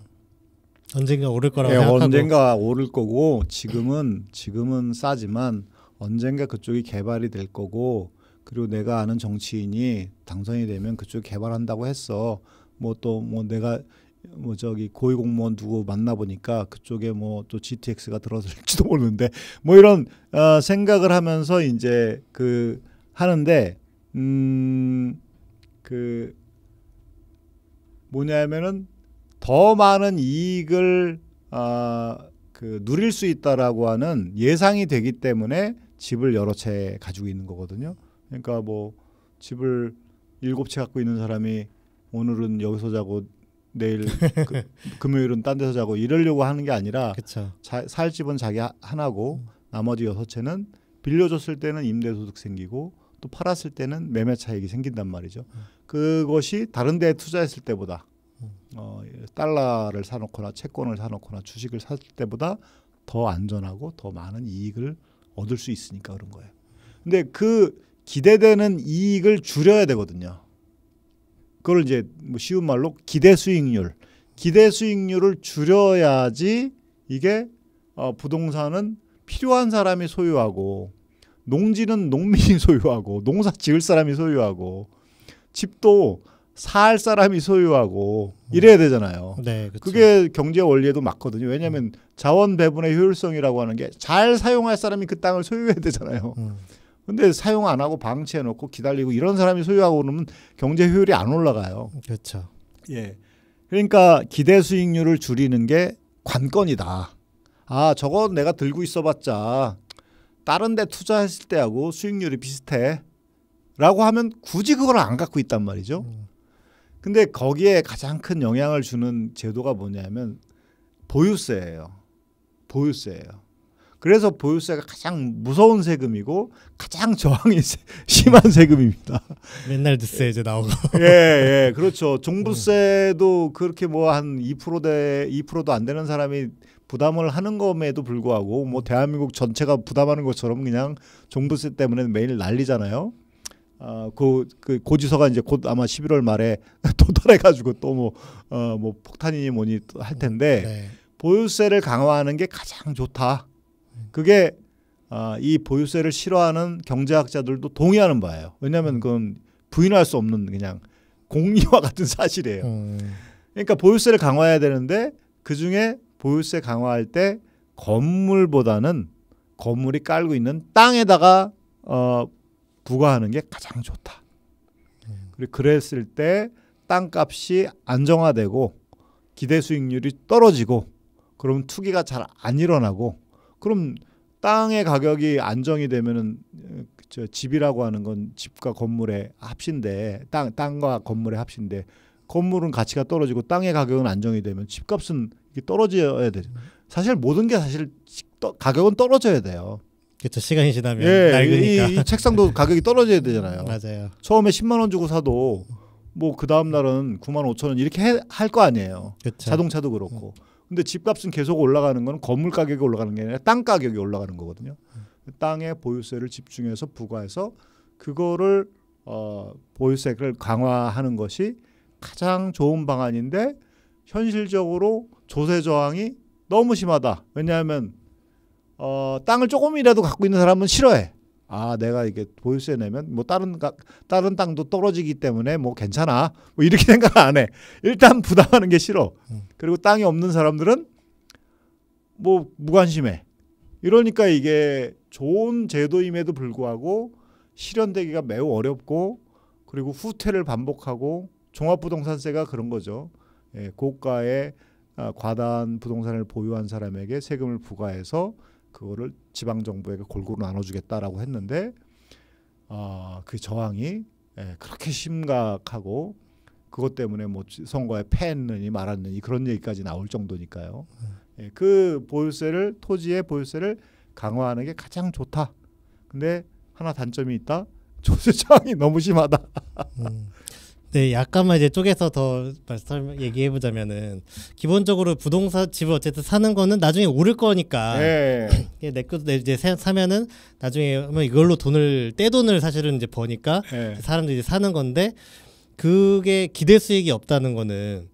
Speaker 1: 언젠가 오를 거라고 네, 생각하고 언젠가
Speaker 2: 오를 거고 지금은 지금은 싸지만 언젠가 그쪽이 개발이 될 거고 그리고 내가 아는 정치인이 당선이 되면 그쪽 개발한다고 했어. 뭐 또뭐 뭐 내가 뭐 저기 고위 공무원 두고 만나 보니까 그쪽에 뭐 또 GTX가 들어설지도 모르는데 뭐 이런 어, 생각을 하면서 이제 그 하는데 음 그 뭐냐면은 더 많은 이익을 어, 그 누릴 수 있다라고 하는 예상이 되기 때문에 집을 여러 채 가지고 있는 거거든요. 그러니까 뭐 집을 일곱 채 갖고 있는 사람이 오늘은 여기서 자고 내일 그, 금요일은 딴 데서 자고 이러려고 하는 게 아니라 자, 살 집은 자기 하, 나고 나머지 여섯 채는 빌려줬을 때는 임대소득 생기고 또 팔았을 때는 매매 차익이 생긴단 말이죠. 음. 그것이 다른 데에 투자했을 때보다 어, 예, 달러를 사놓거나 채권을 사놓거나 주식을 살 때보다 더 안전하고 더 많은 이익을 얻을 수 있으니까 그런 거예요. 근데 그 기대되는 이익을 줄여야 되거든요. 그걸 이제 뭐 쉬운 말로 기대 수익률, 기대 수익률을 줄여야지 이게 어, 부동산은 필요한 사람이 소유하고 농지는 농민이 소유하고 농사 지을 사람이 소유하고 집도 살 사람이 소유하고 이래야 되잖아요. 네, 그게 경제 원리에도 맞거든요. 왜냐하면 음. 자원 배분의 효율성이라고 하는 게 잘 사용할 사람이 그 땅을 소유해야 되잖아요. 음. 근데 사용 안 하고 방치해 놓고 기다리고 이런 사람이 소유하고 그러면 경제 효율이 안 올라가요. 그렇죠. 예. 그러니까 기대 수익률을 줄이는 게 관건이다. 아, 저거 내가 들고 있어 봤자 다른 데 투자했을 때하고 수익률이 비슷해. 라고 하면 굳이 그걸 안 갖고 있단 말이죠. 음. 근데 거기에 가장 큰 영향을 주는 제도가 뭐냐면 보유세예요. 보유세예요. 그래서 보유세가 가장 무서운 세금이고 가장 저항이 세, 심한 세금입니다.
Speaker 1: 맨날 드세 이제 나오고.
Speaker 2: 예, 예. 그렇죠. 종부세도 그렇게 뭐 한 2%대 2%도 안 되는 사람이 부담을 하는 것에도 불구하고 뭐 대한민국 전체가 부담하는 것처럼 그냥 종부세 때문에 매일 난리잖아요. 어, 그, 그 고지서가 그 이제 곧 아마 11월 말에 도달해가지고 또 뭐어뭐 어, 뭐 폭탄이니 뭐니 할 텐데 네. 보유세를 강화하는 게 가장 좋다. 그게 어, 이 보유세를 싫어하는 경제학자들도 동의하는 바예요. 왜냐하면 음. 그건 부인할 수 없는 그냥 공리와 같은 사실이에요. 음. 그러니까 보유세를 강화해야 되는데 그 중에 보유세 강화할 때 건물보다는 건물이 깔고 있는 땅에다가 어 부과하는 게 가장 좋다. 음. 네. 그랬을때 땅값이 안정화되고 기대 수익률이 떨어지고 그럼 투기가 잘 안 일어나고 그럼 땅의 가격이 안정이 되면은 저 집이라고 하는 건 집과 건물의 합신데 땅 땅과 건물의 합신데 건물은 가치가 떨어지고 땅의 가격은 안정이 되면 집값은 떨어져야 되 음. 사실 모든 게 사실 가격은 떨어져야 돼요.
Speaker 1: 그렇죠. 시간이 지나면 예, 낡으니까 이, 이
Speaker 2: 책상도 가격이 떨어져야 되잖아요. 맞아요. 처음에 10만 원 주고 사도 뭐 그 다음 날은 9만 5천 원 이렇게 할 거 아니에요. 그쵸. 자동차도 그렇고. 음. 근데 집값은 계속 올라가는 건 건물 가격이 올라가는 게 아니라 땅 가격이 올라가는 거거든요. 음. 땅의 보유세를 집중해서 부과해서 그거를 어, 보유세를 강화하는 것이 가장 좋은 방안인데 현실적으로 조세 저항이 너무 심하다. 왜냐하면 어, 땅을 조금이라도 갖고 있는 사람은 싫어해. 아, 내가 이게 보유세 내면 뭐 다른 다른 땅도 떨어지기 때문에 뭐 괜찮아. 뭐 이렇게 생각 안 해. 일단 부담하는 게 싫어. 음. 그리고 땅이 없는 사람들은 뭐 무관심해. 이러니까 이게 좋은 제도임에도 불구하고 실현되기가 매우 어렵고 그리고 후퇴를 반복하고 종합부동산세가 그런 거죠. 예, 고가의 아, 과다한 부동산을 보유한 사람에게 세금을 부과해서 그거를 지방 정부에게 골고루 나눠주겠다라고 했는데 어, 그 저항이 예, 그렇게 심각하고 그것 때문에 뭐 선거에 패했느니 말았느니 그런 얘기까지 나올 정도니까요. 예, 그 보유세를 토지의 보유세를 강화하는 게 가장 좋다. 근데 하나
Speaker 1: 단점이 있다. 조세 저항이 너무 심하다. 음. 네, 약간만 이제 쪼개서 더 말씀 얘기해 보자면은 기본적으로 부동산 집을 어쨌든 사는 거는 나중에 오를 거니까 예. 내 것도 이제 사면은 나중에 이걸로 돈을 떼돈을 사실은 이제 버니까 예. 사람들이 이제 사는 건데 그게 기대 수익이 없다는 거는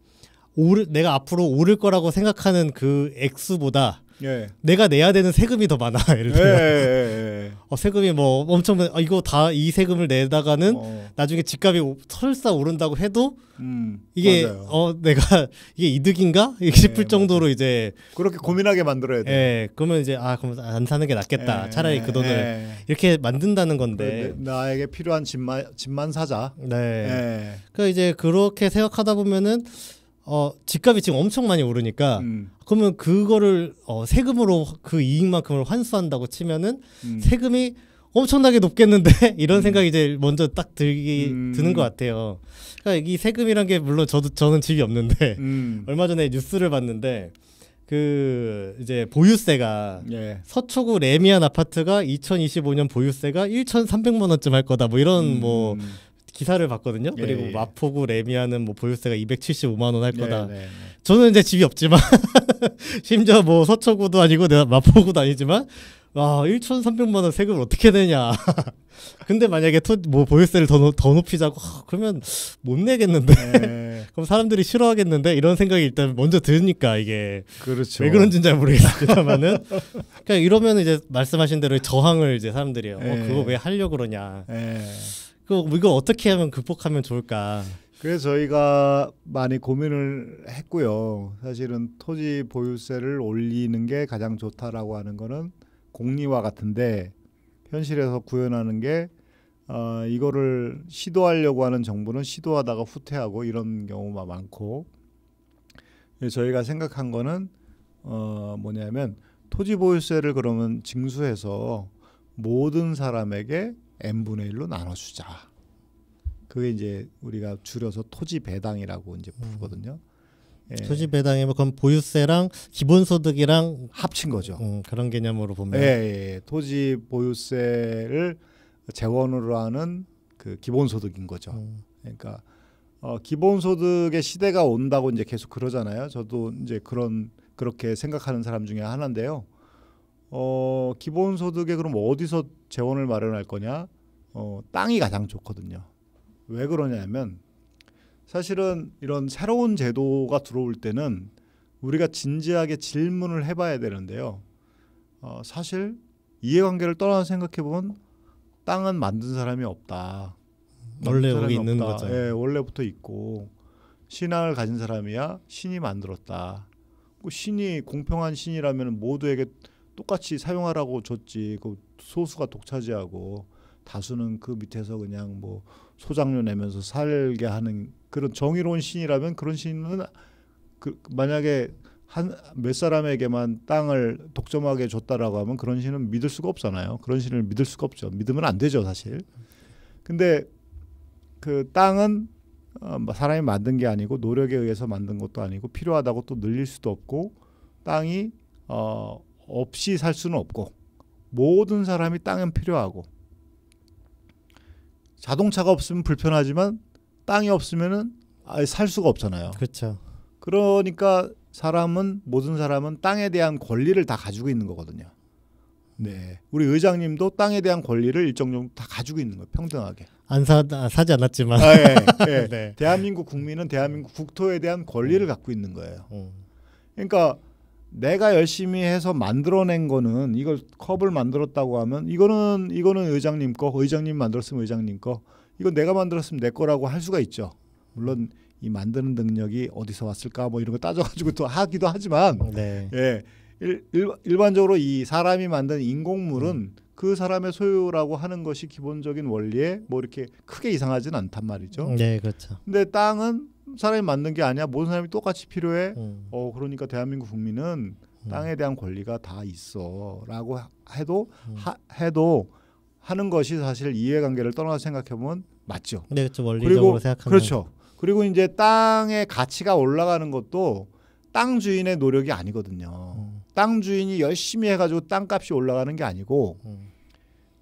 Speaker 1: 오를 내가 앞으로 오를 거라고 생각하는 그 액수보다 예. 내가 내야 되는 세금이 더 많아 예를 들어 예, 예, 예, 예, 어, 세금이 뭐 엄청 아, 이거 다 이 세금을 내다가는 어. 나중에 집값이 설사 오른다고 해도 음, 이게 맞아요. 어 내가 이게 이득인가 예, 싶을 정도로 이제 그렇게 고민하게 만들어야 돼. 예, 그러면 이제 아 그럼 안 사는 게 낫겠다. 차라리 그 돈을 이렇게 만든다는 건데 내, 나에게 필요한 집만 집만 사자. 네. 그러니까 이제 그렇게 생각하다 보면은 어, 집값이 지금 엄청 많이 오르니까 음. 그러면 그거를 어, 세금으로 그 이익만큼을 환수한다고 치면은 음. 세금이 엄청나게 높겠는데 이런 음. 생각이 이제 먼저 딱 들기 음. 드는 것 같아요. 그러니까 이 세금이란 게 물론 저도 저는 집이 없는데 음. 얼마 전에 뉴스를 봤는데 그 이제 보유세가 예. 서초구 레미안 아파트가 2025년 보유세가 1,300만 원쯤 할 거다 뭐 이런 뭐 음. 뭐 기사를 봤거든요. 예, 그리고 예. 마포구 레미안은 뭐 보유세가 275만 원 할 거다. 네, 네, 네. 저는 이제 집이 없지만 심지어 뭐 서초구도 아니고 내가 마포구도 아니지만 와 1,300만 원 세금을 어떻게 내냐. 근데 만약에 토, 뭐 보유세를 더, 더 높이자고 하, 그러면 못 내겠는데 네. 그럼 사람들이 싫어하겠는데 이런 생각이 일단 먼저 드니까 이게 그렇죠. 왜 그런지는 잘 모르겠습니다만은 그냥 그러니까 이러면 이제 말씀하신 대로 저항을 이제 사람들이 어 네. 그거 왜 하려 고 그러냐. 그 이거 어떻게 하면 극복하면 좋을까?
Speaker 2: 그래서 저희가 많이 고민을 했고요. 사실은 토지 보유세를 올리는 게 가장 좋다라고 하는 거는 공리와 같은데 현실에서 구현하는 게 어, 이거를 시도하려고 하는 정부는 시도하다가 후퇴하고 이런 경우가 많고 저희가 생각한 거는 어, 뭐냐면 토지 보유세를 그러면 징수해서 모든 사람에게 n분의 1로 나눠주자. 그게 이제 우리가 줄여서 토지 배당이라고 이제 음. 부르거든요.
Speaker 1: 예. 토지 배당이 면 그건 보유세랑 기본소득이랑 합친 거죠. 음, 그런 개념으로 보면. 예, 예,
Speaker 2: 예, 토지 보유세를 재원으로 하는 그 기본소득인 거죠. 음. 그러니까 어, 기본소득의 시대가 온다고 이제 계속 그러잖아요. 저도 이제 그런 그렇게 생각하는 사람 중에 하나인데요. 어, 기본소득에 그럼 어디서 재원을 마련할 거냐? 어, 땅이 가장 좋거든요. 왜 그러냐면 사실은 이런 새로운 제도가 들어올 때는 우리가 진지하게 질문을 해봐야 되는데요. 어, 사실 이해관계를 떠나서 생각해보면 땅은 만든 사람이 없다. 원래 사람 있는 없다. 거죠. 예, 원래부터 있고 신앙을 가진 사람이야 신이 만들었다. 뭐 신이 공평한 신이라면 모두에게 똑같이 사용하라고 줬지 그 소수가 독차지하고 다수는 그 밑에서 그냥 뭐 소장료 내면서 살게 하는 그런 정의로운 신이라면 그런 신은 그 만약에 한 몇 사람에게만 땅을 독점하게 줬다라고 하면 그런 신은 믿을 수가 없잖아요. 그런 신을 믿을 수가 없죠. 믿으면 안 되죠, 사실. 근데 그 땅은 어, 뭐 사람이 만든 게 아니고 노력에 의해서 만든 것도 아니고 필요하다고 또 늘릴 수도 없고 땅이 어 없이 살 수는 없고 모든 사람이 땅은 필요하고 자동차가 없으면 불편하지만 땅이 없으면은 아예 살 수가 없잖아요. 그렇죠. 그러니까 사람은 모든 사람은 땅에 대한 권리를 다 가지고 있는 거거든요. 네. 우리 의장님도 땅에 대한 권리를 일정 정도 다 가지고 있는 거예요. 평등하게.
Speaker 1: 안 사, 사지 않았지만. 아, 예, 예. 네.
Speaker 2: 대한민국 국민은 대한민국 국토에 대한 권리를 음. 갖고 있는 거예요. 음. 그러니까 내가 열심히 해서 만들어낸 거는 이걸 컵을 만들었다고 하면 이거는 이거는 의장님 거, 의장님 만들었으면 의장님 거, 이건 내가 만들었으면 내 거라고 할 수가 있죠. 물론 이 만드는 능력이 어디서 왔을까 뭐 이런 거 따져가지고 또 하기도 하지만, 네. 예, 일, 일, 반적으로이 사람이 만든 인공물은 음. 그 사람의 소유라고 하는 것이 기본적인 원리에 뭐 이렇게 크게 이상하진 않단 말이죠. 네, 그렇죠. 근데 땅은 사람이 맞는 게 아니야. 모든 사람이 똑같이 필요해. 음. 어 그러니까 대한민국 국민은 음. 땅에 대한 권리가 다 있어라고 해도 음. 하, 해도 하는 것이 사실 이해관계를 떠나서 생각해보면 맞죠.
Speaker 1: 네, 그렇죠. 원리적으로 생각하면 그렇죠.
Speaker 2: 그리고 이제 땅의 가치가 올라가는 것도 땅 주인의 노력이 아니거든요. 음. 땅 주인이 열심히 해가지고 땅값이 올라가는 게 아니고 음.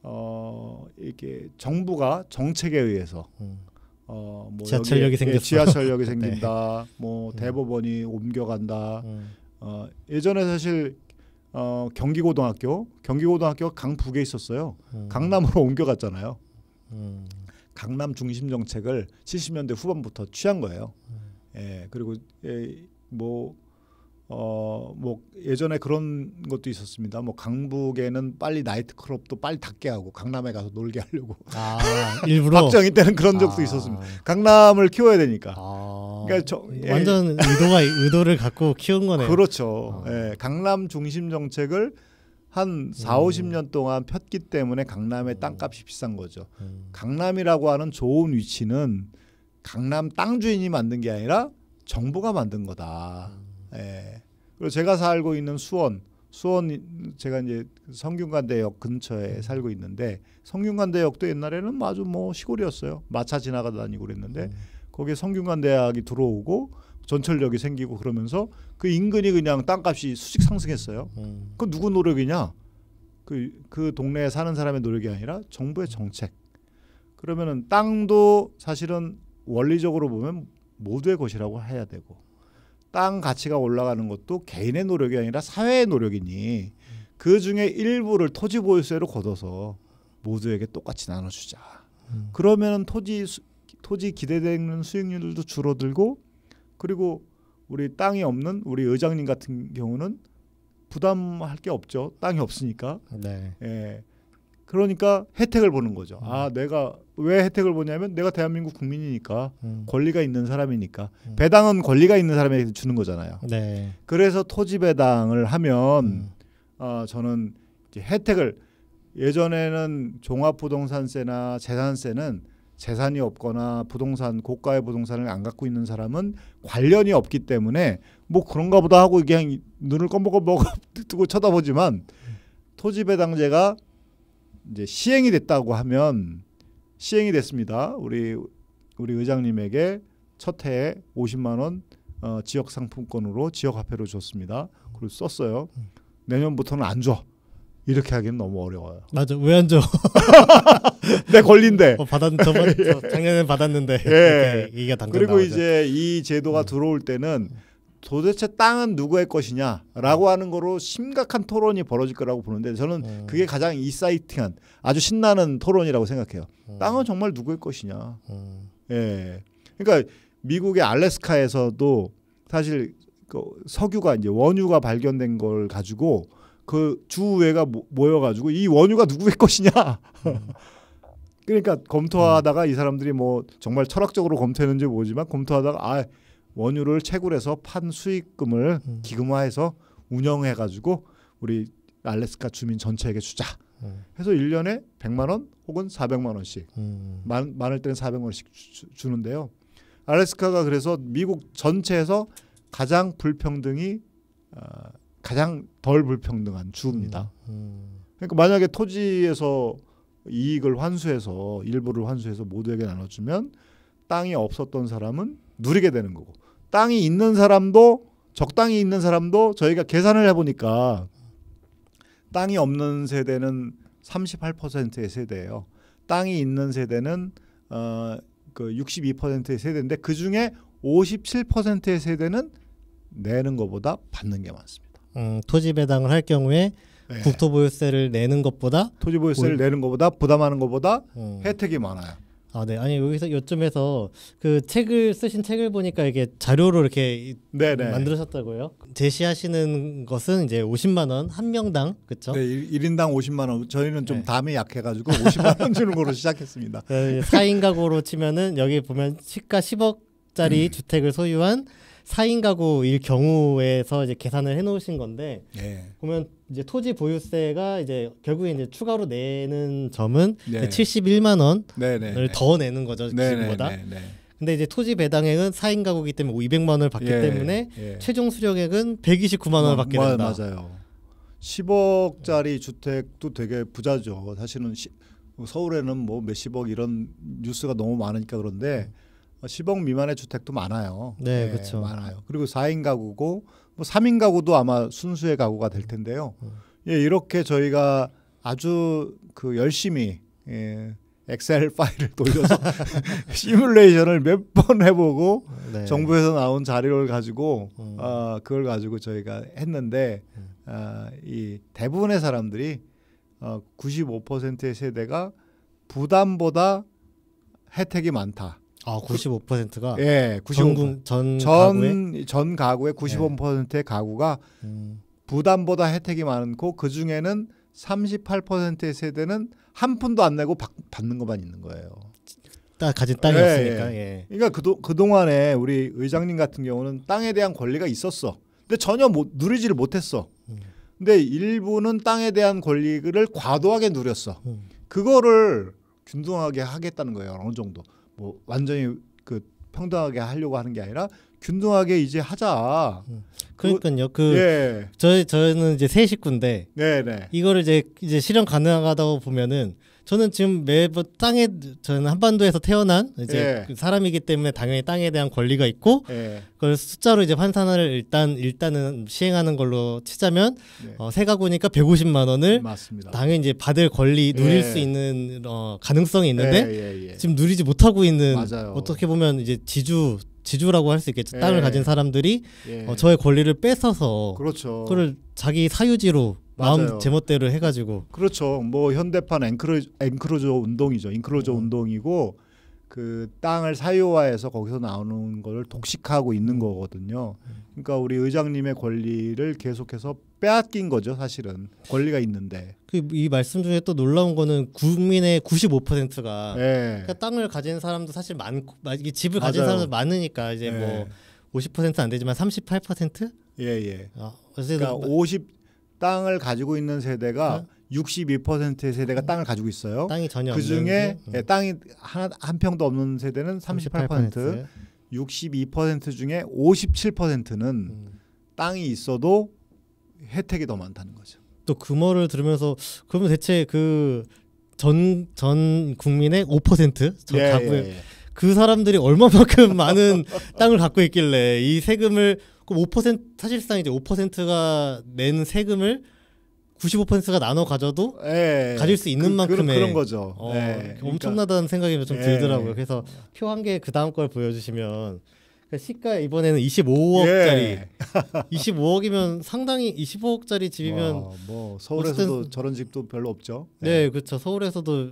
Speaker 2: 어 이렇게 정부가 정책에 의해서 음. 어, 뭐 지하철역이 예, 생겼 지하철역이 생긴다. 네. 뭐 음. 대법원이 음. 옮겨간다. 음. 어, 예전에 사실 어, 경기고등학교, 경기고등학교 강북에 있었어요. 음. 강남으로 옮겨갔잖아요. 음. 강남 중심 정책을 70년대 후반부터 취한 거예요. 음. 예, 그리고 예, 뭐 어뭐 예전에 그런 것도 있었습니다. 뭐 강북에는 빨리 나이트클럽도 빨리 닫게 하고 강남에 가서 놀게 하려고.
Speaker 1: 아 일부러. 박정희 때는 그런 적도
Speaker 2: 아. 있었습니다. 강남을 키워야 되니까. 아. 그러니까 저,
Speaker 1: 예. 완전 의도가 의도를 갖고 키운 거네요. 그렇죠. 아.
Speaker 2: 예, 강남 중심 정책을 한 4, 음. 50년 동안 폈기 때문에 강남의 음. 땅값이 비싼 거죠. 음. 강남이라고 하는 좋은 위치는 강남 땅 주인이 만든 게 아니라 정부가 만든 거다. 음. 예. 그리고 제가 살고 있는 수원, 수원 제가 이제 성균관대역 근처에 음. 살고 있는데 성균관대역도 옛날에는 아주 뭐 시골이었어요. 마차 지나가다 다니고 그랬는데 음. 거기에 성균관대학이 들어오고 전철역이 생기고 그러면서 그 인근이 그냥 땅값이 수직 상승했어요. 음. 그 누구 노력이냐? 그, 그 동네에 사는 사람의 노력이 아니라 정부의 정책. 그러면은 땅도 사실은 원리적으로 보면 모두의 것이라고 해야 되고 땅 가치가 올라가는 것도 개인의 노력이 아니라 사회의 노력이니 그 중에 일부를 토지 보유세로 걷어서 모두에게 똑같이 나눠주자. 음. 그러면 토지 토지 기대되는 수익률도 줄어들고 그리고 우리 땅이 없는 우리 의장님 같은 경우는 부담할 게 없죠. 땅이 없으니까. 네. 예. 그러니까 혜택을 보는 거죠. 음. 아, 내가 왜 혜택을 보냐면 내가 대한민국 국민이니까 음. 권리가 있는 사람이니까 음. 배당은 권리가 있는 사람에게 주는 거잖아요. 네. 그래서 토지 배당을 하면 음. 어, 저는 이제 혜택을 예전에는 종합부동산세나 재산세는 재산이 없거나 부동산 고가의 부동산을 안 갖고 있는 사람은 관련이 없기 때문에 뭐 그런가 보다 하고 그냥 눈을 껌뻑껌벅 뜨고 쳐다보지만 음. 토지 배당제가 이제 시행이 됐다고 하면 시행이 됐습니다. 우리 우리 의장님에게 첫 해에 50만 원 어, 지역 상품권으로 지역 화폐로 줬습니다. 그리고 썼어요. 내년부터는 안 줘. 이렇게 하기는 너무 어려워요.
Speaker 1: 맞아. 왜 안 줘?
Speaker 2: 내 권리인데. 어, 받았 저번 예. 작년에 받았는데. 예. 이게 당근 그리고 나오죠. 이제 이 제도가 음. 들어올 때는 음. 도대체 땅은 누구의 것이냐라고 음. 하는 거로 심각한 토론이 벌어질 거라고 보는데 저는 음. 그게 가장 이사이팅한 아주 신나는 토론이라고 생각해요. 음. 땅은 정말 누구의 것이냐. 음. 예. 그러니까 미국의 알래스카에서도 사실 그 석유가 이제 원유가 발견된 걸 가지고 그주의가 모여가지고 이 원유가 누구의 것이냐. 음. 그러니까 검토하다가 음. 이 사람들이 뭐 정말 철학적으로 검토했는지 모르지만 검토하다가 아 원유를 채굴해서 판 수익금을 음. 기금화해서 운영해 가지고 우리 알래스카 주민 전체에게 주자. 음. 해서 일년에백만원 혹은 사백만 원씩 음. 많, 많을 때는 사백만 원씩 주, 주는데요. 알래스카가 그래서 미국 전체에서 가장 불평등이 어, 가장 덜 불평등한 주입니다. 음. 음. 그러니까 만약에 토지에서 이익을 환수해서 일부를 환수해서 모두에게 나눠주면 땅이 없었던 사람은 누리게 되는 거고 땅이 있는 사람도 적당히 있는 사람도 저희가 계산을 해보니까 땅이 없는 세대는 38%의 세대예요. 땅이 있는 세대는 어, 그 62%의 세대인데 그 중에 57%의 세대는 내는 것보다 받는 게 많습니다. 음, 토지 배당을 할 경우에 네. 국토보유세를 내는 것보다 토지 보유세를 올... 내는 것보다 부담하는 것보다
Speaker 1: 음. 혜택이 많아요. 아, 네. 아니 여기서 요쯤에서그 책을 쓰신 책을 보니까 이게 자료로 이렇게 네네. 만드셨다고요? 제시하시는 것은 이제 50만 원 한 명당 그렇죠? 네, 1인당 50만 원. 저희는 좀 네. 담이 약해 가지고 50만 원 주는 거로 시작했습니다. 네, 4인 가구로 치면은 여기 보면 시가 10억짜리 음. 주택을 소유한 4인 가구일 경우에서 이제 계산을 해 놓으신 건데 네. 보면 이제 토지 보유세가 이제 결국에 이제 추가로 내는 점은 네. 71만 원을 네네. 네, 네. 더 내는 거죠 네, 지금보다. 네네. 근데 이제 토지 배당액은 4인 가구이기 때문에 200만 뭐 원을 받기 예. 때문에 예. 최종 수령액은 129만 원을 받게 된다. 맞아요.
Speaker 2: 10억짜리 주택도 되게 부자죠. 사실은 시, 뭐 서울에는 뭐 몇십억 이런 뉴스가 너무 많으니까 그런데 10억 음. 미만의 주택도 많아요. 네, 네 그렇죠. 많아요. 그리고 4인 가구고 뭐 3인 가구도 아마 순수의 가구가 될 텐데요. 음. 예, 이렇게 저희가 아주 그 열심히 예, 엑셀 파일을 돌려서 시뮬레이션을 몇 번 해보고 네. 정부에서 나온 자료를 가지고 음. 어, 그걸 가지고 저희가 했는데 음. 어, 이 대부분의 사람들이 어, 95%의 세대가 부담보다 혜택이 많다.
Speaker 1: 아, 95%가 예, 95%. 전, 전,
Speaker 2: 전 가구의 95%의 예. 가구가 음. 부담보다 혜택이 많고 그 중에는 38%의 세대는 한 푼도 안 내고 받, 는 것만 있는 거예요.
Speaker 1: 딱 가진 땅이 예, 없으니까. 예. 예.
Speaker 2: 그러니까 그도, 그동안에 우리 의장님 같은 경우는 땅에 대한 권리가 있었어. 근데 전혀 못, 누리지를 못했어. 음. 근데 일부는 땅에 대한 권리를 과도하게 누렸어. 음. 그거를 균등하게 하겠다는 거예요. 어느 정도. 뭐 완전히 그 평등하게 하려고 하는 게 아니라 균등하게 이제 하자. 음. 그 그러니까요.
Speaker 1: 그 예. 저희 저희는 이제 세 식구인데 네네. 이거를 이제 이제 실현 가능하다고 보면은 저는 지금 매번 땅에 저는 한반도에서 태어난 이제 예. 그 사람이기 때문에 당연히 땅에 대한 권리가 있고 예. 그걸 숫자로 이제 환산을 일단 일단은 시행하는 걸로 치자면 예. 어, 세가구니까 150만 원을 맞습니다. 당연히 이제 받을 권리 누릴 예. 수 있는 어, 가능성이 있는데 예, 예, 지금 누리지 못하고 있는 맞아요. 어떻게 보면 이제 지주 지주라고 할 수 있겠죠. 땅을 가진 사람들이 어, 저의 권리를 뺏어서 그렇죠. 그걸 자기 사유지로 마음 제멋대로 해가지고
Speaker 2: 그렇죠. 뭐 현대판 앵크로 앵크로저 운동이죠. 앵크로저 음. 운동이고 그 땅을 사유화해서 거기서 나오는 걸 독식하고 있는 거거든요. 그러니까 우리 의장님의 권리를 계속해서 빼앗긴 거죠, 사실은. 권리가 있는데.
Speaker 1: 그 이 말씀 중에 또 놀라운 거는 국민의 95%가 네. 예. 그러니까 땅을 가진 사람도 사실 많고 집을 가진 맞아요. 사람도 많으니까 이제 네. 예. 뭐50%안 되지만 38%? 예, 예. 아, 그러니까 50 뭐 땅을
Speaker 2: 가지고 있는 세대가 네? 62%의 세대가 음. 땅을 가지고 있어요. 땅이 전혀 그 중에 예, 땅이 하나 한 평도 없는 세대는 38%, 38% 62% 중에 57%는 음.
Speaker 1: 땅이 있어도
Speaker 2: 혜택이 더 많다는 거죠.
Speaker 1: 또 금어를 들으면서 그러면 대체 그 전전 전 국민의 5%전 예, 예, 가구의 예, 예. 그 사람들이 얼마만큼 많은 땅을 갖고 있길래 이 세금을 그럼 5% 사실상 이제 5%가 낸 세금을 95%가 나눠 가져도 네. 가질 수 있는 그, 만큼의 그런, 거죠. 어, 네. 엄청나다는 생각이 좀 예. 들더라고요. 그래서 표 한 개그 다음 걸 보여주시면 그러니까 시가 이번에는 25억짜리. 예. 25억이면 상당히 25억짜리 집이면 와, 뭐 서울에서도 어쨌든, 저런 집도 별로 없죠. 네, 네 그렇죠. 서울에서도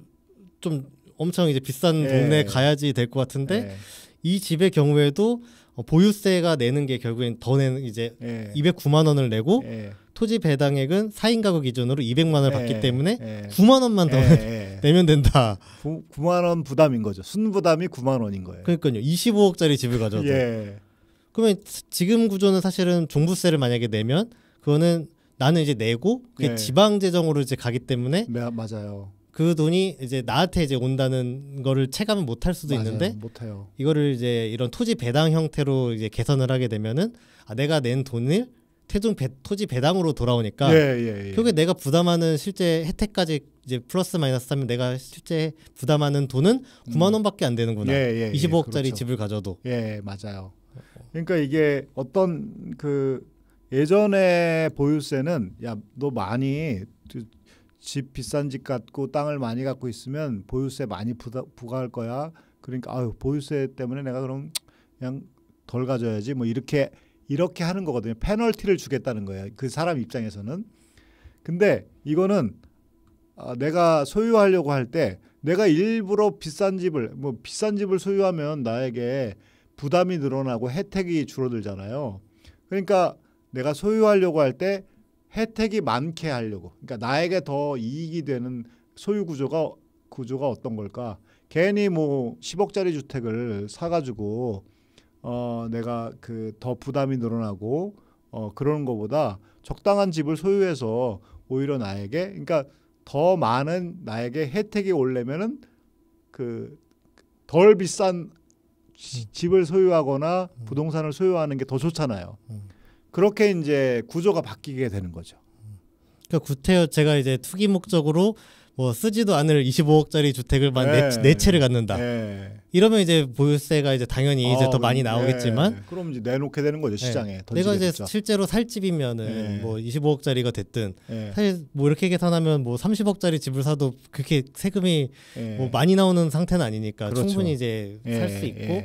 Speaker 1: 좀 엄청 이제 비싼 예. 동네 가야지 될 것 같은데 예. 이 집의 경우에도 어, 보유세가 내는 게 결국엔 더 내는 이제 예. 209만 원을 내고 예. 토지 배당액은 4인 가구 기준으로 200만 원을 예. 받기 때문에 9만 예. 원만 더 내면 된다. 9, 만원 부담인 거죠. 순부담이 9만 원인 거예요. 그러니까요. 25억짜리 집을 가져도. 그러면 지금 구조는 사실은 종부세를 만약에 내면 그거는 나는 이제 내고 그게 지방 재정으로 이제 가기 때문에 맞아요. 그 돈이 이제 나한테 이제 온다는 거를 체감을 못할 수도 맞아요. 있는데 못해요. 이거를 이제 이런 토지 배당 형태로 이제 개선을 하게 되면은 아 내가 낸 돈을 태종 배, 토지 배당으로 돌아오니까 예, 예, 예. 결국 내가 부담하는 실제 혜택까지 이제 플러스 마이너스 하면 내가 실제 부담하는 돈은 음. 9만 원밖에 안 되는구나. 25억짜리 예, 예, 예, 그렇죠. 집을 가져도.
Speaker 2: 예 맞아요. 그러니까 이게 어떤 그 예전에 보유세는 야 너 많이 집 비싼 집 갖고 땅을 많이 갖고 있으면 보유세 많이 부다, 부과할 거야. 그러니까 아유 보유세 때문에 내가 그럼 그냥 덜 가져야지 뭐 이렇게 이렇게 하는 거거든요. 페널티를 주겠다는 거예요. 그 사람 입장에서는. 근데 이거는 아, 내가 소유하려고 할 때 내가 일부러 비싼 집을 뭐 비싼 집을 소유하면 나에게 부담이 늘어나고 혜택이 줄어들잖아요. 그러니까 내가 소유하려고 할때 혜택이 많게 하려고. 그러니까 나에게 더 이익이 되는 소유 구조가 구조가 어떤 걸까? 괜히 뭐 10억짜리 주택을 사가지고 어 내가 그 더 부담이 늘어나고 어 그러는 것보다 적당한 집을 소유해서 오히려 나에게 그러니까 더 많은 나에게 혜택이 올려면은 그 덜 비싼 집을 소유하거나 음. 부동산을 소유하는 게 더 좋잖아요. 음. 그렇게 이제 구조가 바뀌게 되는 거죠.
Speaker 1: 그러니까 구태여 제가 이제 투기 목적으로 뭐 쓰지도 않을 25억짜리 주택을 만네 예. 네 채를 갖는다. 네. 이러면 이제 보유세가 이제 당연히 아, 이제 더 그럼, 많이 예. 나오겠지만 네. 그럼 이제 내놓게 되는 거죠 시장에. 내가 이제 됐죠. 실제로 살 집이면은 뭐 25억짜리가 됐든 사실 뭐 이렇게 계산하면 뭐 30억짜리 집을 사도 그렇게 세금이 뭐 많이 나오는 상태는 아니니까 그렇죠. 충분히 이제 살 수 있고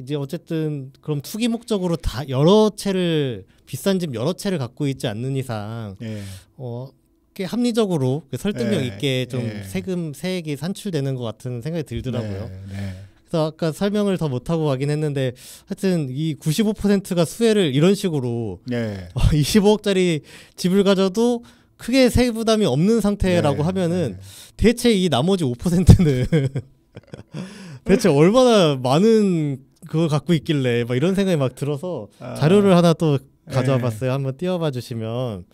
Speaker 1: 이제 어쨌든 그럼 투기 목적으로 다 여러 채를 비싼 집 여러 채를 갖고 있지 않는 이상 예. 어, 꽤 합리적으로 설득력 예. 있게 좀 예. 세금 세액이 산출되는 것 같은 생각이 들더라고요. 네, 네. 그래서 아까 설명을 더 못하고 가긴 했는데 하여튼 이 95%가 수혜를 이런 식으로 네. 25억짜리 어, 집을 가져도 크게 세액 부담이 없는 상태라고 네. 하면은 네. 대체 이 나머지 5%는 대체 얼마나 많은 그걸 갖고 있길래 막 이런 생각이 막 들어서 아... 자료를 하나 또 가져와 봤어요. 예. 한번 띄워봐 주시면.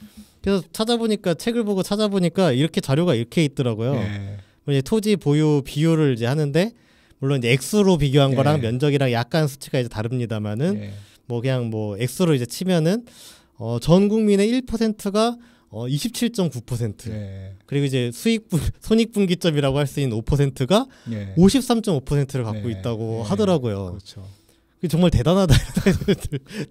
Speaker 1: 그래서 찾아보니까 책을 보고 찾아보니까 이렇게 자료가 이렇게 있더라고요. 예. 토지 보유 비율을 이제 하는데 물론 이제 액수로 비교한 예. 거랑 면적이랑 약간 수치가 이제 다릅니다만은 예. 뭐 그냥 뭐 액수로 이제 치면은 어, 전 국민의 1%가 어, 27.9%. 예. 그리고 이제 수익 분 손익분기점이라고 할 수 있는 5%가 예. 53.5%를 갖고 네. 있다고 네. 하더라고요. 그렇죠. 정말 대단하다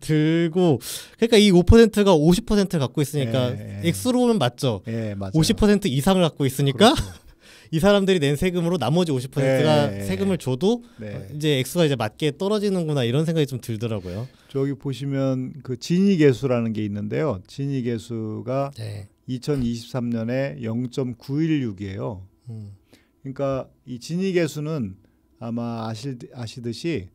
Speaker 1: 들고 그러니까 이 5%가 50%를 갖고 있으니까 액수로 예, 보면 맞죠. 예, 50% 이상을 갖고 있으니까 그렇죠. 이 사람들이 낸 세금으로 나머지 50%가 예, 세금을 줘도 네. 이제 액수가 이제 맞게 떨어지는구나 이런 생각이 좀 들더라고요.
Speaker 2: 저기 보시면 그 진위 계수라는 게 있는데요. 진위 계수가 네. 2023년에 0.916이에요. 음. 그러니까 이 진위 계수는 아마 아실 아시듯이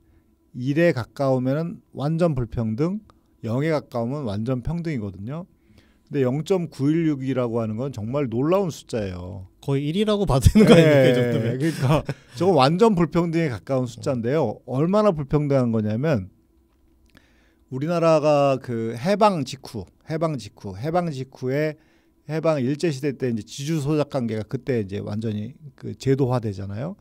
Speaker 2: 1에 가까우면 완전 불평등, 0에 가까우면 완전 평등이거든요. 근데 0.916이라고 하는 건 정말 놀라운 숫자예요. 거의 1이라고 봐도 되는 거예요 네, 그러니까 저거 완전 불평등에 가까운 숫자인데요. 얼마나 불평등한 거냐면 우리나라가 그 해방 직후, 해방 직후, 해방 직후에 해방 일제 시대 때 이제 지주 소작 관계가 그때 이제 완전히 그 제도화되잖아요.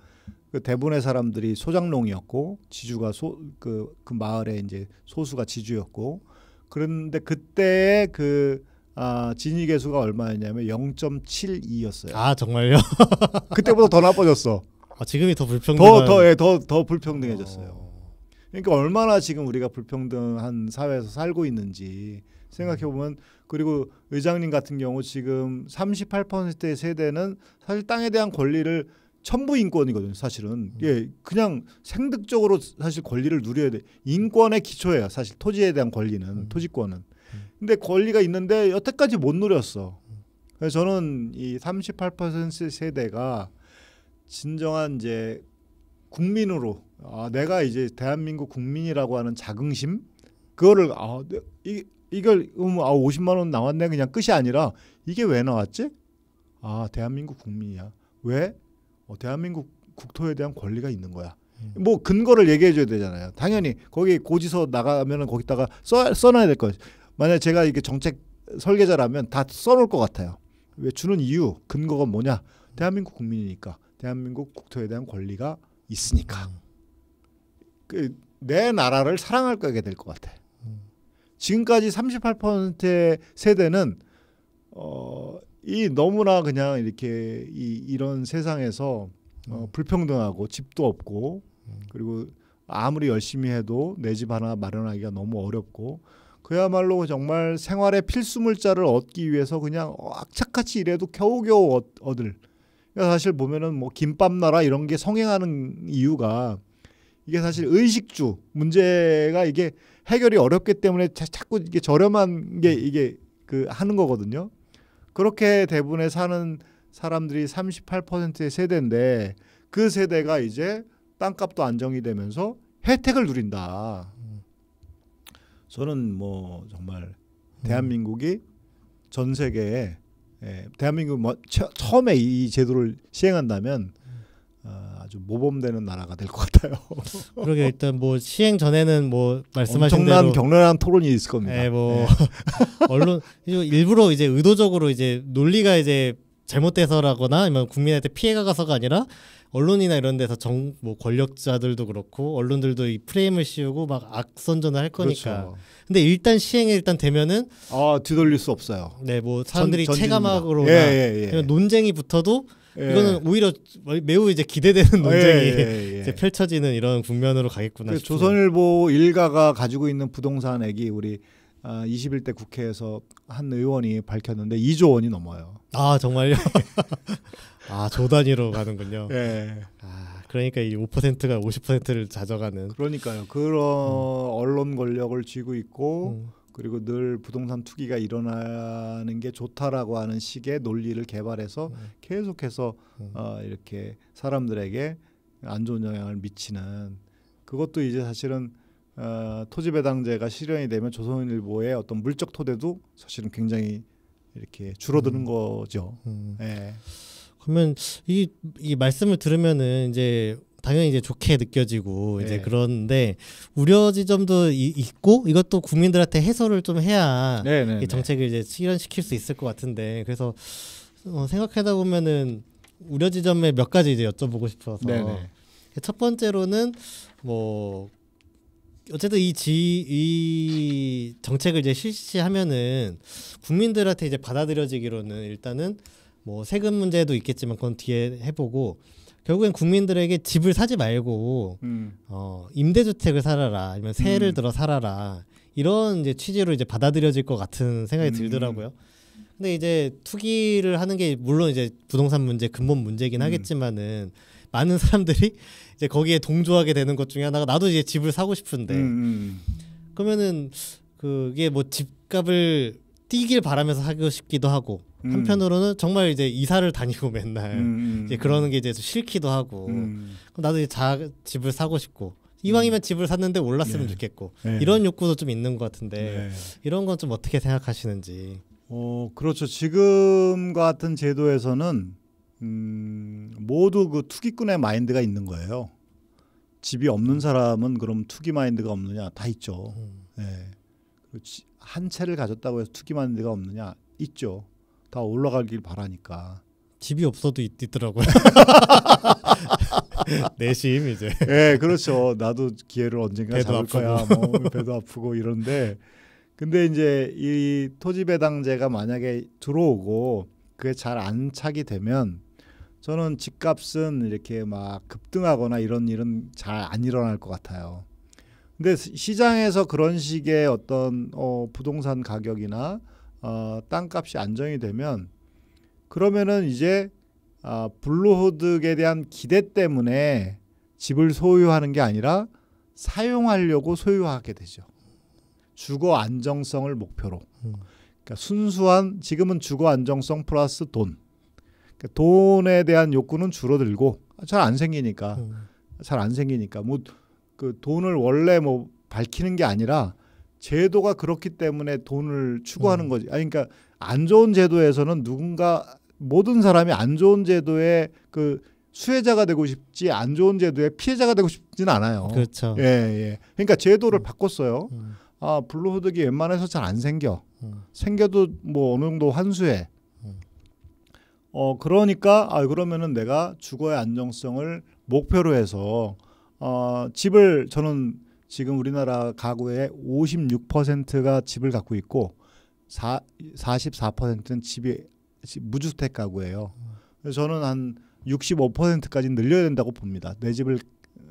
Speaker 2: 그 대부분의 사람들이 소작농이었고 지주가 소 그그 그 마을에 이제 소수가 지주였고 그런데 그때 그 아, 진위 계수가 얼마였냐면 0.72였어요.
Speaker 1: 아 정말요? 그때보다 더 나빠졌어. 아 지금이 더 불평등. 더더더더 예,
Speaker 2: 더 불평등해졌어요. 어... 그러니까 얼마나 지금 우리가 불평등한 사회에서 살고 있는지 생각해 보면 그리고 의장님 같은 경우 지금 38%의 세대는 사실 땅에 대한 권리를 천부 인권이거든요, 사실은. 음. 예, 그냥 생득적으로 사실 권리를 누려야 돼. 인권의 기초예요, 사실 토지에 대한 권리는, 음. 토지권은. 음. 근데 권리가 있는데 여태까지 못 누렸어. 그래서 저는 이 38% 세대가 진정한 이제 국민으로 아, 내가 이제 대한민국 국민이라고 하는 자긍심 그거를 아, 네, 이 이걸 음, 아 50만 원 나왔네 그냥 끝이 아니라 이게 왜 나왔지? 아 대한민국 국민이야. 왜? 어, 대한민국 국토에 대한 권리가 있는 거야. 음. 뭐 근거를 얘기해 줘야 되잖아요. 당연히 거기 고지서 나가면 거기다가 써 써놔야 될 거예요. 만약 제가 이렇게 정책 설계자라면 다 써놓을 것 같아요. 왜 주는 이유 근거가 뭐냐? 대한민국 국민이니까 대한민국 국토에 대한 권리가 있으니까 음. 그, 내 나라를 사랑할 거게 될 것 같아. 지금까지 38%의 세대는 어, 이 너무나 그냥 이렇게 이, 이런 세상에서 어, 불평등하고 집도 없고 그리고 아무리 열심히 해도 내 집 하나 마련하기가 너무 어렵고 그야말로 정말 생활의 필수 물자를 얻기 위해서 그냥 악착같이 일해도 겨우겨우 얻, 얻을 그러니까 사실 보면은 뭐 김밥 나라 이런 게 성행하는 이유가 이게 사실 의식주 문제가 이게 해결이 어렵기 때문에 자꾸 이게 저렴한 게 음. 이게 그 하는 거거든요. 그렇게 대부분에 사는 사람들이 38%의 세대인데 그 세대가 이제 땅값도 안정이 되면서 혜택을 누린다. 저는 뭐 정말 음. 대한민국이 전 세계에 예, 대한민국 뭐 처음에 이 제도를 시행한다면 아주 모범되는 나라가 될 것 같아요.
Speaker 1: 그러게 일단 뭐 시행 전에는 뭐 말씀하신 엄청난 대로 격렬한 토론이 있을 겁니다. 네, 뭐 네. 언론 일부러 이제 의도적으로 이제 논리가 이제 잘못돼서라거나 아니면 국민한테 피해가 가서가 아니라 언론이나 이런 데서 정뭐 권력자들도 그렇고 언론들도 이 프레임을 씌우고 막 악선전을 할 거니까. 그렇죠. 근데 일단 시행이 일단 되면은 아 뒤돌릴 수 없어요. 네, 뭐 사람들이 체감하거나 예, 예, 예. 논쟁이 붙어도 예. 이거는 오히려 뭐 매우 이제 기대되는 아, 논쟁이 예, 예, 예, 이제 펼쳐지는 이런 국면으로 가겠구나. 그
Speaker 2: 조선일보 일가가 가지고 있는 부동산 액이 우리 21대 아, 국회에서 한 의원이 밝혔는데 2조 원이 넘어요.
Speaker 1: 아 정말요? 아조 단위로 가는군요. 예. 아 그러니까 이 5%가 50%를 자져가는.
Speaker 2: 그러니까요. 그런 음. 언론 권력을 쥐고 있고. 음. 그리고 늘 부동산 투기가 일어나는 게 좋다라고 하는 식의 논리를 개발해서 음. 계속해서 음. 어, 이렇게 사람들에게 안 좋은 영향을 미치는 그것도 이제 사실은 어, 토지배당제가 실현이 되면 조선일보의 어떤 물적 토대도 사실은 굉장히 이렇게 줄어드는 음. 거죠. 음. 예.
Speaker 1: 그러면 이, 이 말씀을 들으면은 이제 당연히 이제 좋게 느껴지고 이제 네. 그런데 우려 지점도 이, 있고 이것도 국민들한테 해설을좀 해야 네, 네, 네, 정책을 이제 실현시킬 수 있을 것 같은데 그래서 어, 생각하다 보면은 우려 지점에 몇 가지 이제 여쭤보고 싶어서 네, 첫 번째로는 뭐 어쨌든 이, 지, 이 정책을 이제 실시하면은 국민들한테 이제 받아들여지기로는 일단은 뭐 세금 문제도 있겠지만 그건 뒤에 해보고 결국엔 국민들에게 집을 사지 말고 음. 어, 임대주택을 살아라 아니면 세를 음. 들어 살아라 이런 이제 취지로 이제 받아들여질 것 같은 생각이 음. 들더라고요. 근데 이제 투기를 하는 게 물론 이제 부동산 문제 근본 문제긴 음. 하겠지만은 많은 사람들이 이제 거기에 동조하게 되는 것 중에 하나가 나도 이제 집을 사고 싶은데 음, 음. 그러면은 그게 뭐 집값을 뛰길 바라면서 사고 싶기도 하고 음. 한편으로는 정말 이제 이사를 다니고 맨날 음. 음 이제 음. 그러는 게 이제 싫기도 하고 음. 나도 이제 자 집을 사고 싶고 이왕이면 집을 샀는데 올랐으면 예. 좋겠고 예. 이런 욕구도 좀 있는 것 같은데 예. 이런 건 좀 어떻게 생각하시는지?
Speaker 2: 어 그렇죠 지금 같은 제도에서는 음, 모두 그 투기꾼의 마인드가 있는 거예요. 집이 없는 사람은 그럼 투기 마인드가 없느냐 다 있죠. 음. 예. 한 채를 가졌다고 해서 투기 마인드가 없느냐 있죠. 다 올라가길
Speaker 1: 바라니까. 집이 없어도 있, 더라고요 내심 이제. 예, 네,
Speaker 2: 그렇죠. 나도 기회를 언젠가 잡을 아프고. 거야. 뭐 배도 아프고 이런데 근데 이제 이 토지 배당제가 만약에 들어오고 그게 잘 안착이 되면 저는 집값은 이렇게 막 급등하거나 이런 일은 잘 안 일어날 것 같아요. 근데 시장에서 그런 식의 어떤 어 부동산 가격이나 어, 땅값이 안정이 되면 그러면은 이제 어, 블루호드에 대한 기대 때문에 집을 소유하는 게 아니라 사용하려고 소유하게 되죠. 주거 안정성을 목표로. 음. 그러니까 순수한 지금은 주거 안정성 플러스 돈. 그러니까 돈에 대한 욕구는 줄어들고 잘 안 생기니까 음. 잘안 생기니까 뭐 그 돈을 원래 뭐 밝히는 게 아니라 제도가 그렇기 때문에 돈을 추구하는 음. 거지. 아니 그러니까 안 좋은 제도에서는 누군가 모든 사람이 안 좋은 제도의그 수혜자가 되고 싶지 안 좋은 제도의 피해자가 되고 싶지는 않아요.
Speaker 1: 그렇죠. 예, 예.
Speaker 2: 그러니까 제도를 음. 바꿨어요. 음. 아, 블루소득이 웬만해서 잘 안 생겨. 음. 생겨도 뭐 어느 정도 환수해. 음. 어, 그러니까 아 그러면은 내가 주거의 안정성을 목표로 해서 어, 집을 저는 지금 우리나라 가구의 56%가 집을 갖고 있고 사, 44%는 집이 무주택 가구예요. 저는 한 65%까지 늘려야 된다고 봅니다. 내 집을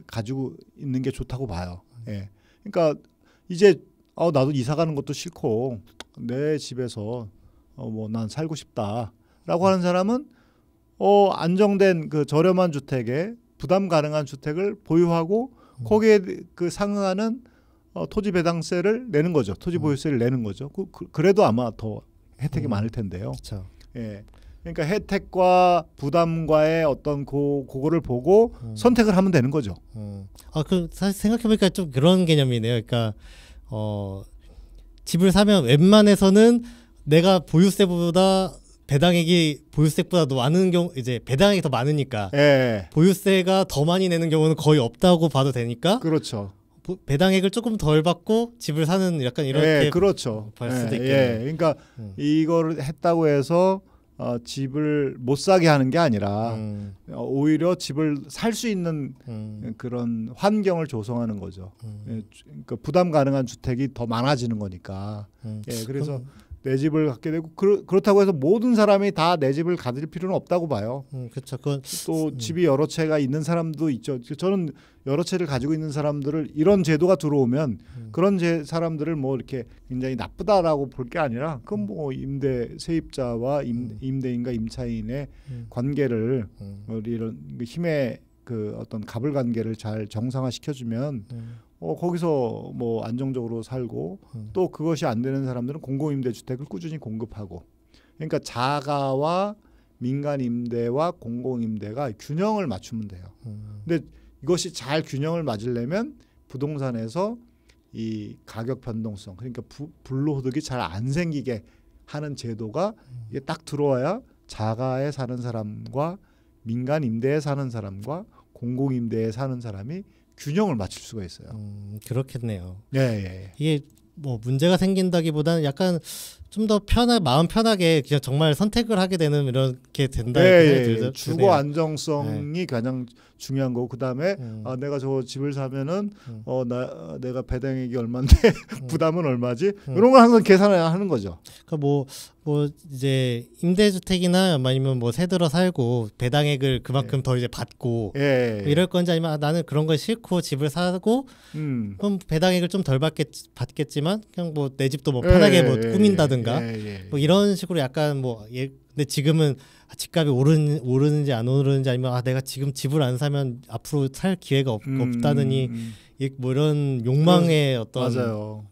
Speaker 2: 가지고 있는 게 좋다고 봐요. 예. 그러니까 이제 어, 나도 이사 가는 것도 싫고 내 집에서 어, 뭐 난 살고 싶다라고 하는 사람은 어, 안정된 그 저렴한 주택에 부담 가능한 주택을 보유하고 거기에 그 상응하는 어, 토지 배당세를 내는 거죠. 토지 음. 보유세를 내는 거죠. 그, 그 래도 아마 더 혜택이 음. 많을 텐데요. 그쵸. 예. 그러니까 혜택과 부담과의 어떤 고, 그거를 보고 음. 선택을 하면
Speaker 1: 되는 거죠. 음. 아, 그 사실 생각해보니까 좀 그런 개념이네요. 그러니까 어, 집을 사면 웬만해서는 내가 보유세보다 배당액이 보유세보다 더 많은 경우 이제 배당액이 더 많으니까 예. 보유세가 더 많이 내는 경우는 거의 없다고 봐도 되니까 그렇죠. 보, 배당액을 조금 덜 받고 집을 사는 약간 이렇게 예, 그렇죠. 볼 수도 예, 예.
Speaker 2: 그러니까 음. 이거를 했다고 해서 어, 집을 못 사게 하는 게 아니라 음. 어, 오히려 집을 살 수 있는 음. 그런 환경을 조성하는 거죠. 음. 예, 그러니까 부담 가능한 주택이 더 많아지는 거니까. 음. 예, 그래서 내 집을 갖게 되고 그렇, 그렇다고 해서 모든 사람이 다 내 집을 가질 필요는 없다고 봐요. 음, 그렇죠. 그건 또 음. 집이 여러 채가 있는 사람도 있죠. 저는 여러 채를 가지고 있는 사람들을 이런 제도가 들어오면 음. 그런 제 사람들을 뭐 이렇게 굉장히 나쁘다라고 볼 게 아니라 그건 음. 뭐 임대 세입자와 임, 음. 임대인과 임차인의 음. 관계를 어, 이런 그 힘의 그 어떤 갑을 관계를 잘 정상화 시켜주면 음. 어, 거기서 뭐 안정적으로 살고 음. 또 그것이 안 되는 사람들은 공공 임대 주택을 꾸준히 공급하고 그러니까 자가와 민간 임대와 공공 임대가 균형을 맞추면 돼요. 음. 근데 이것이 잘 균형을 맞으려면 부동산에서 이 가격 변동성 그러니까 부, 불로소득이 잘 안 생기게 하는 제도가 음. 이게 딱 들어와야 자가에 사는 사람과 민간 임대에 사는 사람과 공공 임대에
Speaker 1: 사는 사람이 균형을 맞출 수가 있어요. 음, 그렇겠네요. 예, 예, 예. 이게 뭐 문제가 생긴다기보다는 약간 좀더 편한 마음 편하게 그냥 정말 선택을 하게 되는 이렇게 된다. 예, 예, 예. 네, 예, 주거
Speaker 2: 안정성이 네. 가장 중요한 거고 그다음에 음. 아 내가 저 집을 사면은 음. 어나 내가 배당액이 얼마인데 음. 부담은 얼마지 음. 이런 걸
Speaker 1: 항상 계산을 하는 거죠. 그러니까 뭐뭐 뭐 이제 임대주택이나 뭐 아니면 뭐새 들어 살고 배당액을 그만큼 예. 더 이제 받고 예. 뭐 이럴 건지 아니면 아, 나는 그런 걸 싫고 집을 사고 음. 그럼 배당액을 좀 덜 받겠, 지만 그냥 뭐 내 집도 뭐 편하게 예. 뭐 꾸민다든가 오른다든가 예, 예, 예. 뭐 이런 식으로 약간 뭐 예, 근데 지금은 아, 집값이 오른 오르는지 안 오르는지 아니면 아 내가 지금 집을 안 사면 앞으로 살 기회가 없, 음, 다느니뭐 음, 음. 뭐 이런 욕망의 어떤 맞아요.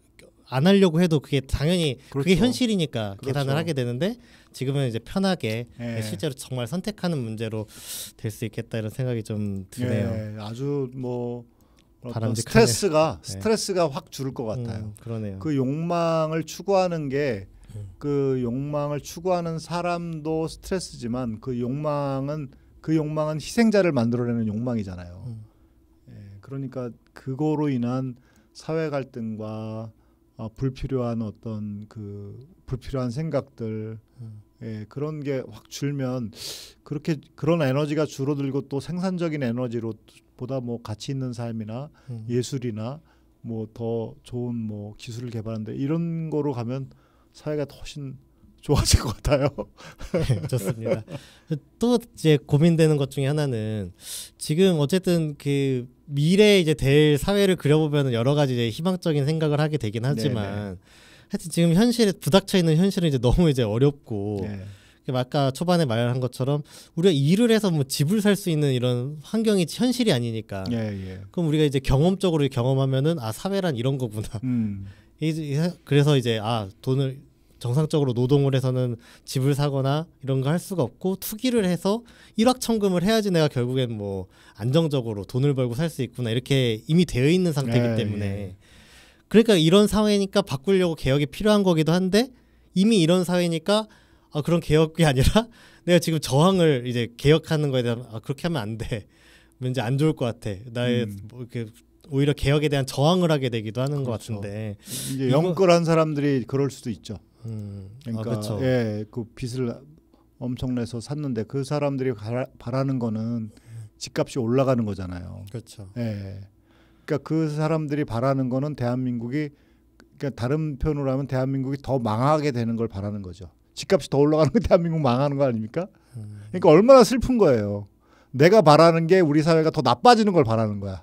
Speaker 1: 안 하려고 해도 그게 당연히 그렇죠. 그게 현실이니까 그렇죠. 계산을 하게 되는데 지금은 이제 편하게 예. 실제로 정말 선택하는 문제로 될 수 있겠다 이런 생각이 좀 드네요. 예,
Speaker 2: 아주 뭐 바람직하네. 스트레스가 스트레스가 네. 확 줄을 것 같아요. 음, 그러네요. 그 욕망을 추구하는 게 음. 그 욕망을 추구하는 사람도 스트레스지만 그 욕망은 그 욕망은 희생자를 만들어내는 욕망이잖아요. 음. 예, 그러니까 그거로 인한 사회 갈등과 어, 불필요한 어떤 그 불필요한 생각들 음. 예, 그런 게 확 줄면 그렇게 그런 에너지가 줄어들고 또 생산적인 에너지로 보다 뭐 가치 있는 삶이나 음. 예술이나 뭐 더 좋은 뭐 기술을 개발하는데 이런 거로 가면 사회가 훨씬
Speaker 1: 좋아질 것 같아요. 네, 좋습니다. 또 이제 고민되는 것 중에 하나는 지금 어쨌든 그미래 이제 될 사회를 그려보면 여러 가지 이제 희망적인 생각을 하게 되긴 하지만 네네. 하여튼 지금 현실에 부닥쳐 있는 현실은 이제 너무 이제 어렵고 네. 아까 초반에 말한 것처럼 우리가 일을 해서 뭐 집을 살 수 있는 이런 환경이 현실이 아니니까 예, 예. 그럼 우리가 이제 경험적으로 경험하면은 아 사회란 이런 거구나 음. 이제 그래서 이제 아 돈을 정상적으로 노동을 해서는 집을 사거나 이런 거 할 수가 없고 투기를 해서 일확천금을 해야지 내가 결국엔 뭐 안정적으로 돈을 벌고 살 수 있구나 이렇게 이미 되어 있는 상태이기 네, 때문에 예. 그러니까 이런 사회니까 바꾸려고 개혁이 필요한 거기도 한데 이미 이런 사회니까 아 그런 개혁이 아니라 내가 지금 저항을 이제 개혁하는 거에 대한 아 그렇게 하면 안 돼 왠지 안 좋을 것 같아 나의 음. 뭐 이렇게 오히려 개혁에 대한 저항을 하게 되기도 하는 그렇죠. 것 같은데 이제 영끌한
Speaker 2: 사람들이 그럴 수도 있죠.
Speaker 1: 음. 그러니까 아, 그렇죠.
Speaker 2: 예, 그 빚을 엄청 내서 샀는데 그 사람들이 바라, 바라는 거는 집값이 올라가는 거잖아요. 그렇죠. 예. 그러니까 그 사람들이 바라는 거는 대한민국이 그러니까 다른 표현으로 하면 대한민국이 더 망하게 되는 걸 바라는 거죠. 집값이 더 올라가는 거 대한민국 망하는 거 아닙니까? 음. 그러니까 얼마나 슬픈 거예요. 내가 바라는 게 우리 사회가 더 나빠지는 걸 바라는 거야.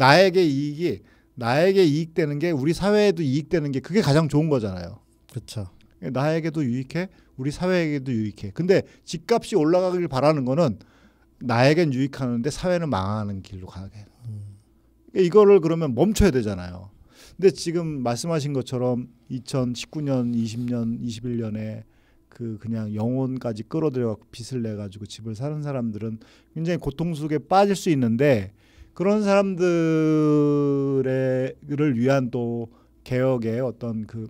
Speaker 2: 나에게 이익이 나에게 이익되는 게 우리 사회에도 이익되는 게 그게 가장 좋은 거잖아요. 그렇죠. 나에게도 유익해, 우리 사회에게도 유익해. 근데 집값이 올라가길 바라는 거는 나에겐 유익하는데 사회는 망하는 길로 가게. 음. 그러니까 이거를 그러면 멈춰야 되잖아요. 근데 지금 말씀하신 것처럼 2019년, 20년, 21년에 그 그냥 영혼까지 끌어들여 빚을 내 가지고 집을 사는 사람들은 굉장히 고통 속에 빠질 수 있는데 그런 사람들을 위한 또 개혁의 어떤 그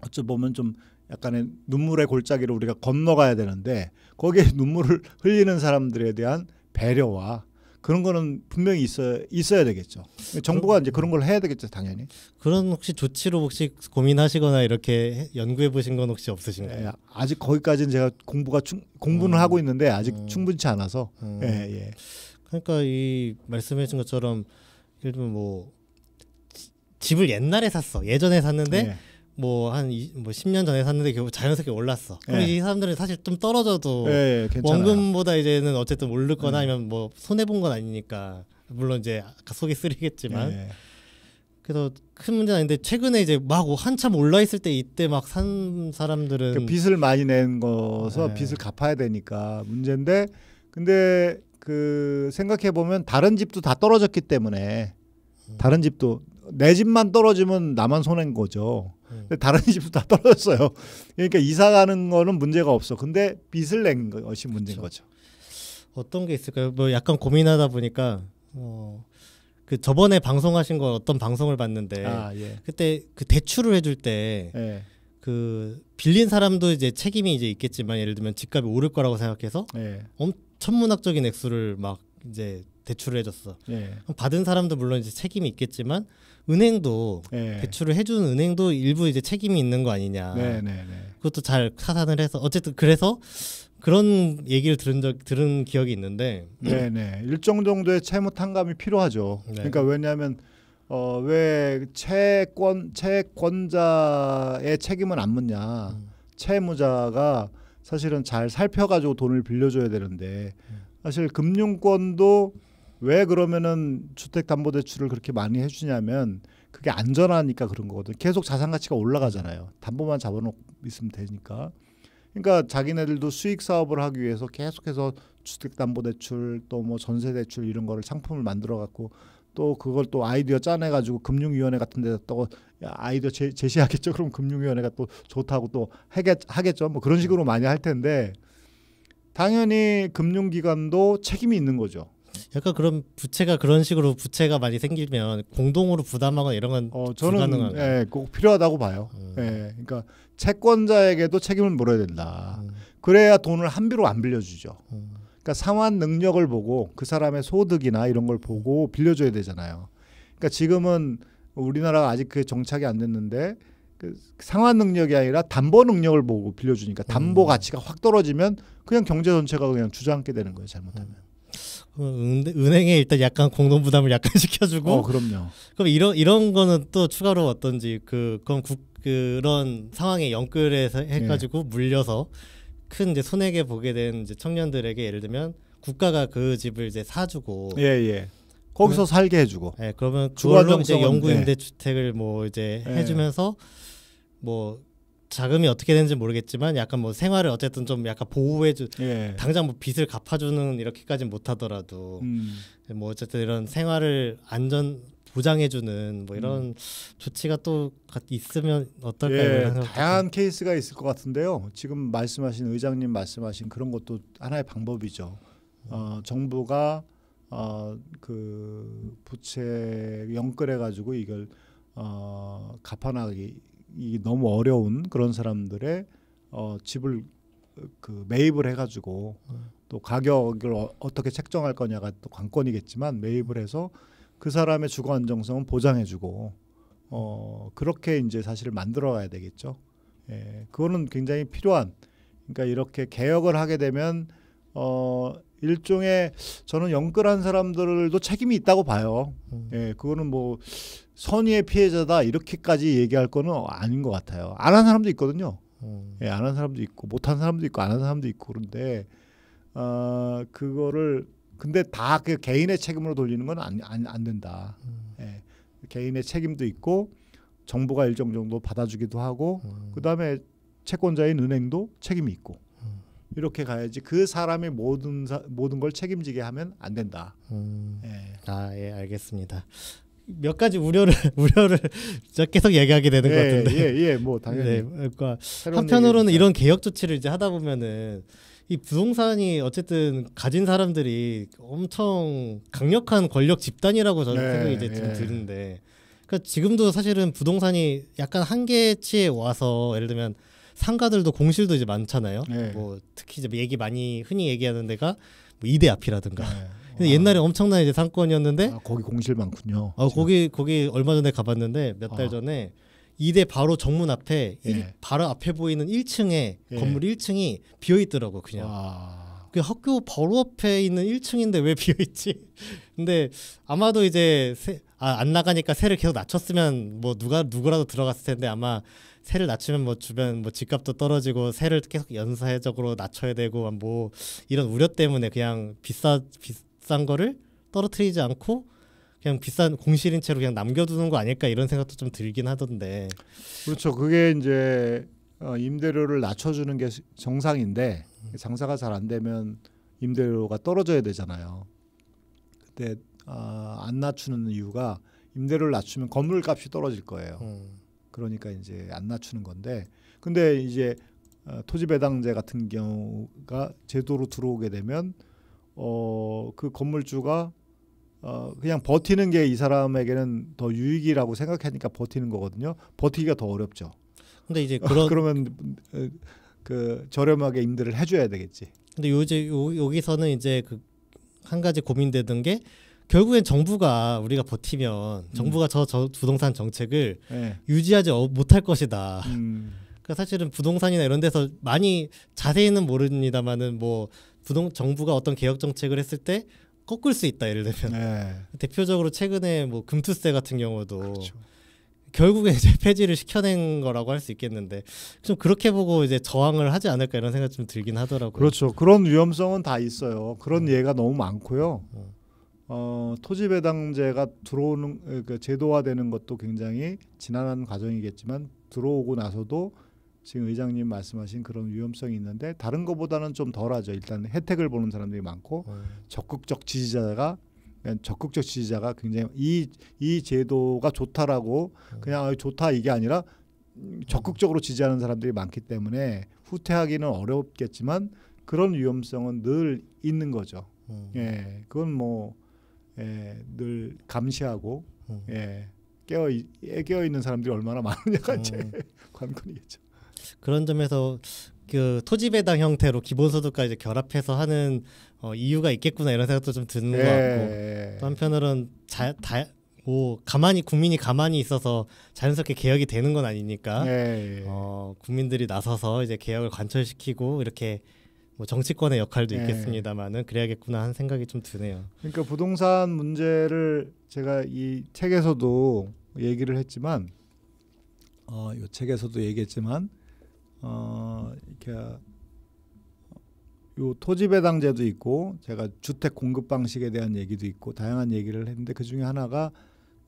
Speaker 2: 어찌 보면 좀 약간의 눈물의 골짜기를 우리가 건너가야 되는데 거기에 눈물을 흘리는 사람들에 대한 배려와 그런 거는 분명히 있어 있어야 되겠죠. 정부가 그 이제 그런 걸 해야 되겠죠, 당연히.
Speaker 1: 그런 혹시 조치로 혹시 고민하시거나 이렇게 연구해 보신 건 혹시 없으신가요? 예, 아직 거기까지는 제가 공부가 충,
Speaker 2: 공부는 음, 하고 있는데 아직 음, 충분치 않아서. 음. 예, 예.
Speaker 1: 그러니까 이 말씀해준 것처럼 예를 들면 뭐 집을 옛날에 샀어 예전에 샀는데 네. 예. 뭐한뭐 뭐 10년 뭐 전에 샀는데 결국 자연스럽게 올랐어. 그럼 네. 이 사람들은 사실 좀 떨어져도 네, 원금보다 이제는 어쨌든 오르거나 음. 아니면 뭐 손해 본 건 아니니까 물론 이제 아까 속이 쓰리겠지만 그래서 큰 문제는 아닌데 최근에 이제 막 한참 올라 있을 때 이때 막 산 사람들은 그 빚을 많이
Speaker 2: 낸 거서 빚을 갚아야 되니까 문제인데 근데 그 생각해 보면 다른 집도 다 떨어졌기 때문에 음. 다른 집도 내 집만 떨어지면 나만 손해인 거죠. 음. 근데 다른 집도 다 떨어졌어요. 그러니까 이사 가는 거는 문제가 없어. 근데 빚을
Speaker 1: 낸 것이 문제인 거죠. 어떤 게 있을까요? 뭐 약간 고민하다 보니까 어. 그 저번에 방송하신 거 어떤 방송을 봤는데 아, 예. 그때 그 대출을 해줄 때그 예. 그 빌린 사람도 이제 책임이 이제 있겠지만 예를 들면 집값이 오를 거라고 생각해서 예. 엄 천문학적인 액수를 막 이제 대출을 해줬어. 예. 받은 사람도 물론 이제 책임이 있겠지만 은행도 예. 대출을 해준 은행도 일부 이제 책임이 있는 거 아니냐. 네네네. 네, 네. 그것도 잘사산을 해서 어쨌든 그래서 그런 얘기를 들은 적 들은 기억이 있는데. 네네 네. 일정 정도의 채무 탕감이 필요하죠. 네. 그러니까
Speaker 2: 왜냐하면 어, 왜 채권 채권자의 책임은 안 묻냐. 음. 채무자가 사실은 잘 살펴가지고 돈을 빌려줘야 되는데 음. 사실 금융권도 왜 그러면은 주택담보대출을 그렇게 많이 해주냐면 그게 안전하니까 그런 거거든. 계속 자산 가치가 올라가잖아요. 담보만 잡아놓고 있으면 되니까. 그러니까 자기네들도 수익 사업을 하기 위해서 계속해서 주택담보대출 또 뭐 전세대출 이런 거를 상품을 만들어 갖고 또 그걸 또 아이디어 짜내가지고 금융위원회 같은 데다 또 아이디어 제, 시하겠죠 그럼 금융위원회가 또 좋다고 또 하겠, 하겠죠. 뭐 그런 식으로 많이 할 텐데 당연히 금융기관도 책임이 있는 거죠.
Speaker 1: 약간 그런 부채가 그런 식으로 부채가 많이 생기면 공동으로 부담하거나 이런 건 어, 저는 불가능한 예, 꼭 필요하다고
Speaker 2: 봐요. 음. 예, 그러니까 채권자에게도 책임을 물어야 된다. 음. 그래야 돈을 한비로안 빌려주죠. 음. 그러니까 상환 능력을 보고 그 사람의 소득이나 이런 걸 보고 빌려줘야 되잖아요. 그러니까 지금은 우리나라가 아직 그 정착이 안 됐는데 그 상환 능력이 아니라 담보 능력을 보고 빌려주니까 담보 음. 가치가 확 떨어지면 그냥 경제 전체가 그냥 주저앉게 되는 거예요. 잘못하면. 음.
Speaker 1: 어, 은행에 일단 약간 공동 부담을 약간 시켜주고. 어, 그럼요. 그럼 이런 이런 거는 또 추가로 어떤지 그그런 국, 그런 상황에 연결해서 해가지고 네. 물려서 큰 이제 손해게 보게 된 이제 청년들에게 예를 들면 국가가 그 집을 이제 사주고 예 예. 거기서 그 살게 해주고. 예, 그러면 그 그걸로 이제 영구임대 네. 주택을 뭐 이제 예. 해주면서 뭐 자금이 어떻게 되는지 모르겠지만 약간 뭐 생활을 어쨌든 좀 약간 보호해주 예. 당장 뭐 빚을 갚아주는 이렇게까지 못하더라도 음. 뭐 어쨌든 이런 생활을 안전 보장해주는 뭐 이런 음. 조치가 또 있으면 어떨까요? 예,
Speaker 2: 다양한 케이스가 있을 것 같은데요. 지금 말씀하신 의장님 말씀하신 그런 것도 하나의 방법이죠. 어, 정부가 어, 그 부채 연끌해 가지고 이걸 어, 갚아나기 이 너무 어려운 그런 사람들의 어, 집을 그 매입을 해가지고 음. 또 가격을 어, 떻게 책정할 거냐가 또 관건이겠지만 매입을 해서 그 사람의 주거 안정성은 보장해주고 어 그렇게 이제 사실을 만들어가야 되겠죠. 예, 그거는 굉장히 필요한. 그러니까 이렇게 개혁을 하게 되면 어 일종의 저는 영끌한 사람들도 책임이 있다고 봐요. 예, 그거는 뭐 선의의 피해자다 이렇게까지 얘기할 거는 아닌 것 같아요. 안 한 사람도 있거든요. 예, 안 한 사람도 있고 못 한 사람도 있고 안 한 사람도 있고 그런데 아 어, 그거를 근데 다 그 개인의 책임으로 돌리는 건 안 안, 안 된다. 음. 예. 개인의 책임도 있고 정부가 일정 정도 받아주기도 하고 음. 그다음에 채권자인 은행도 책임이 있고 음. 이렇게 가야지 그 사람이 모든 사, 모든 걸 책임지게 하면 안 된다. 음.
Speaker 1: 예. 아예 알겠습니다. 몇 가지 우려를 우려를 계속 얘기하게 되는 예, 것 같은데 예예 예, 뭐 당연히 네, 그러니까 한편으로는 얘기니까. 이런 개혁 조치를 이제 하다 보면은 이 부동산이 어쨌든 가진 사람들이 엄청 강력한 권력 집단이라고 저는 네, 생각이 이제 네. 드는데 그러니까 지금도 사실은 부동산이 약간 한계치에 와서 예를 들면 상가들도 공실도 이제 많잖아요. 네. 뭐 특히 이제 얘기 많이 흔히 얘기하는 데가 뭐 이대 앞이라든가. 네. 근데 아. 옛날에 엄청난 이제 상권이었는데 아, 거기 공실 많군요. 어, 거기 거기 얼마 전에 가봤는데 몇달 아. 전에 이대 바로 정문 앞에 예. 일, 바로 앞에 보이는 1층에 예. 건물 1층이 비어 있더라고 그냥. 그 학교 바로 앞에 있는 1층인데 왜 비어 있지? 근데 아마도 이제 세, 아, 안 나가니까 세를 계속 낮췄으면 뭐 누가 누구라도 들어갔을 텐데 아마 세를 낮추면 뭐 주변 뭐 집값도 떨어지고 세를 계속 연쇄적으로 낮춰야 되고 뭐 이런 우려 때문에 그냥 비싸 비싼 거를 떨어뜨리지 않고 그냥 비싼 공실인 채로 그냥 남겨두는 거 아닐까 이런 생각도 좀 들긴 하던데.
Speaker 2: 그렇죠. 그게 이제 어, 임대료를 낮춰주는 게 정상인데 장사가 잘 안 되면 임대료가 떨어져야 되잖아요. 그때 어, 안 낮추는 이유가 임대료를 낮추면 건물값이 떨어질 거예요. 음. 그러니까 이제 안 낮추는 건데 근데 이제 어, 토지 배당제 같은 경우가 제도로 들어오게 되면 어, 그 건물주가 어, 그냥 버티는 게 이 사람에게는 더 유익이라고 생각하니까 버티는 거거든요. 버티기가 더 어렵죠. 근데 이제 그런 그러면 어, 그 저렴하게 임대를 해줘야 되겠지.
Speaker 1: 근데 요제 여기서는 이제 그 한 가지 고민되던 게 결국엔 정부가 우리가 버티면 음. 정부가 음. 저, 저 부동산 정책을 네. 유지하지 어, 못할 것이다. 음. 그러니까 사실은 부동산이나 이런 데서 많이 자세히는 모릅니다만은 뭐 부동 정부가 어떤 개혁 정책을 했을 때 꺾을 수 있다 예를 들면 네. 대표적으로 최근에 뭐 금투세 같은 경우도 그렇죠. 결국에 이제 폐지를 시켜낸 거라고 할 수 있겠는데 좀 그렇게 보고 이제 저항을 하지 않을까 이런 생각 좀 들긴 하더라고요. 그렇죠.
Speaker 2: 그런 위험성은 다 있어요. 그런 네. 예가 너무 많고요.
Speaker 1: 네. 어, 토지
Speaker 2: 배당제가 들어오는 그러니까 제도화되는 것도 굉장히 지난한 과정이겠지만 들어오고 나서도 지금 의장님 말씀하신 그런 위험성이 있는데 다른 것보다는좀 덜하죠. 일단 혜택을 보는 사람들이 많고 네. 적극적 지지자가 그냥 적극적 지지자가 굉장히 이 이 제도가 좋다라고 네. 그냥 좋다 이게 아니라 적극적으로 지지하는 사람들이 많기 때문에 후퇴하기는 어렵겠지만 그런 위험성은 늘 있는 거죠. 음. 예, 그건 뭐 예, 늘
Speaker 1: 감시하고
Speaker 2: 음. 예, 깨어 깨어 있는 사람들이 얼마나 많으냐가 음. 제 관건이겠죠.
Speaker 1: 그런 점에서 그 토지배당 형태로 기본소득과 이제 결합해서 하는 어, 이유가 있겠구나 이런 생각도 좀 드는 예. 것 같고 예. 또 한편으로는 자, 다, 뭐 가만히 국민이 가만히 있어서 자연스럽게 개혁이 되는 건 아니니까 예. 예. 어, 국민들이 나서서 이제 개혁을 관철시키고 이렇게 뭐 정치권의 역할도 예. 있겠습니다만은 그래야겠구나 하는 생각이 좀 드네요.
Speaker 2: 그러니까 부동산 문제를 제가 이 책에서도 얘기를 했지만 어, 이 책에서도 얘기했지만 어, 이렇게 요 토지 배당제도 있고 제가 주택 공급 방식에 대한 얘기도 있고 다양한 얘기를 했는데 그 중에 하나가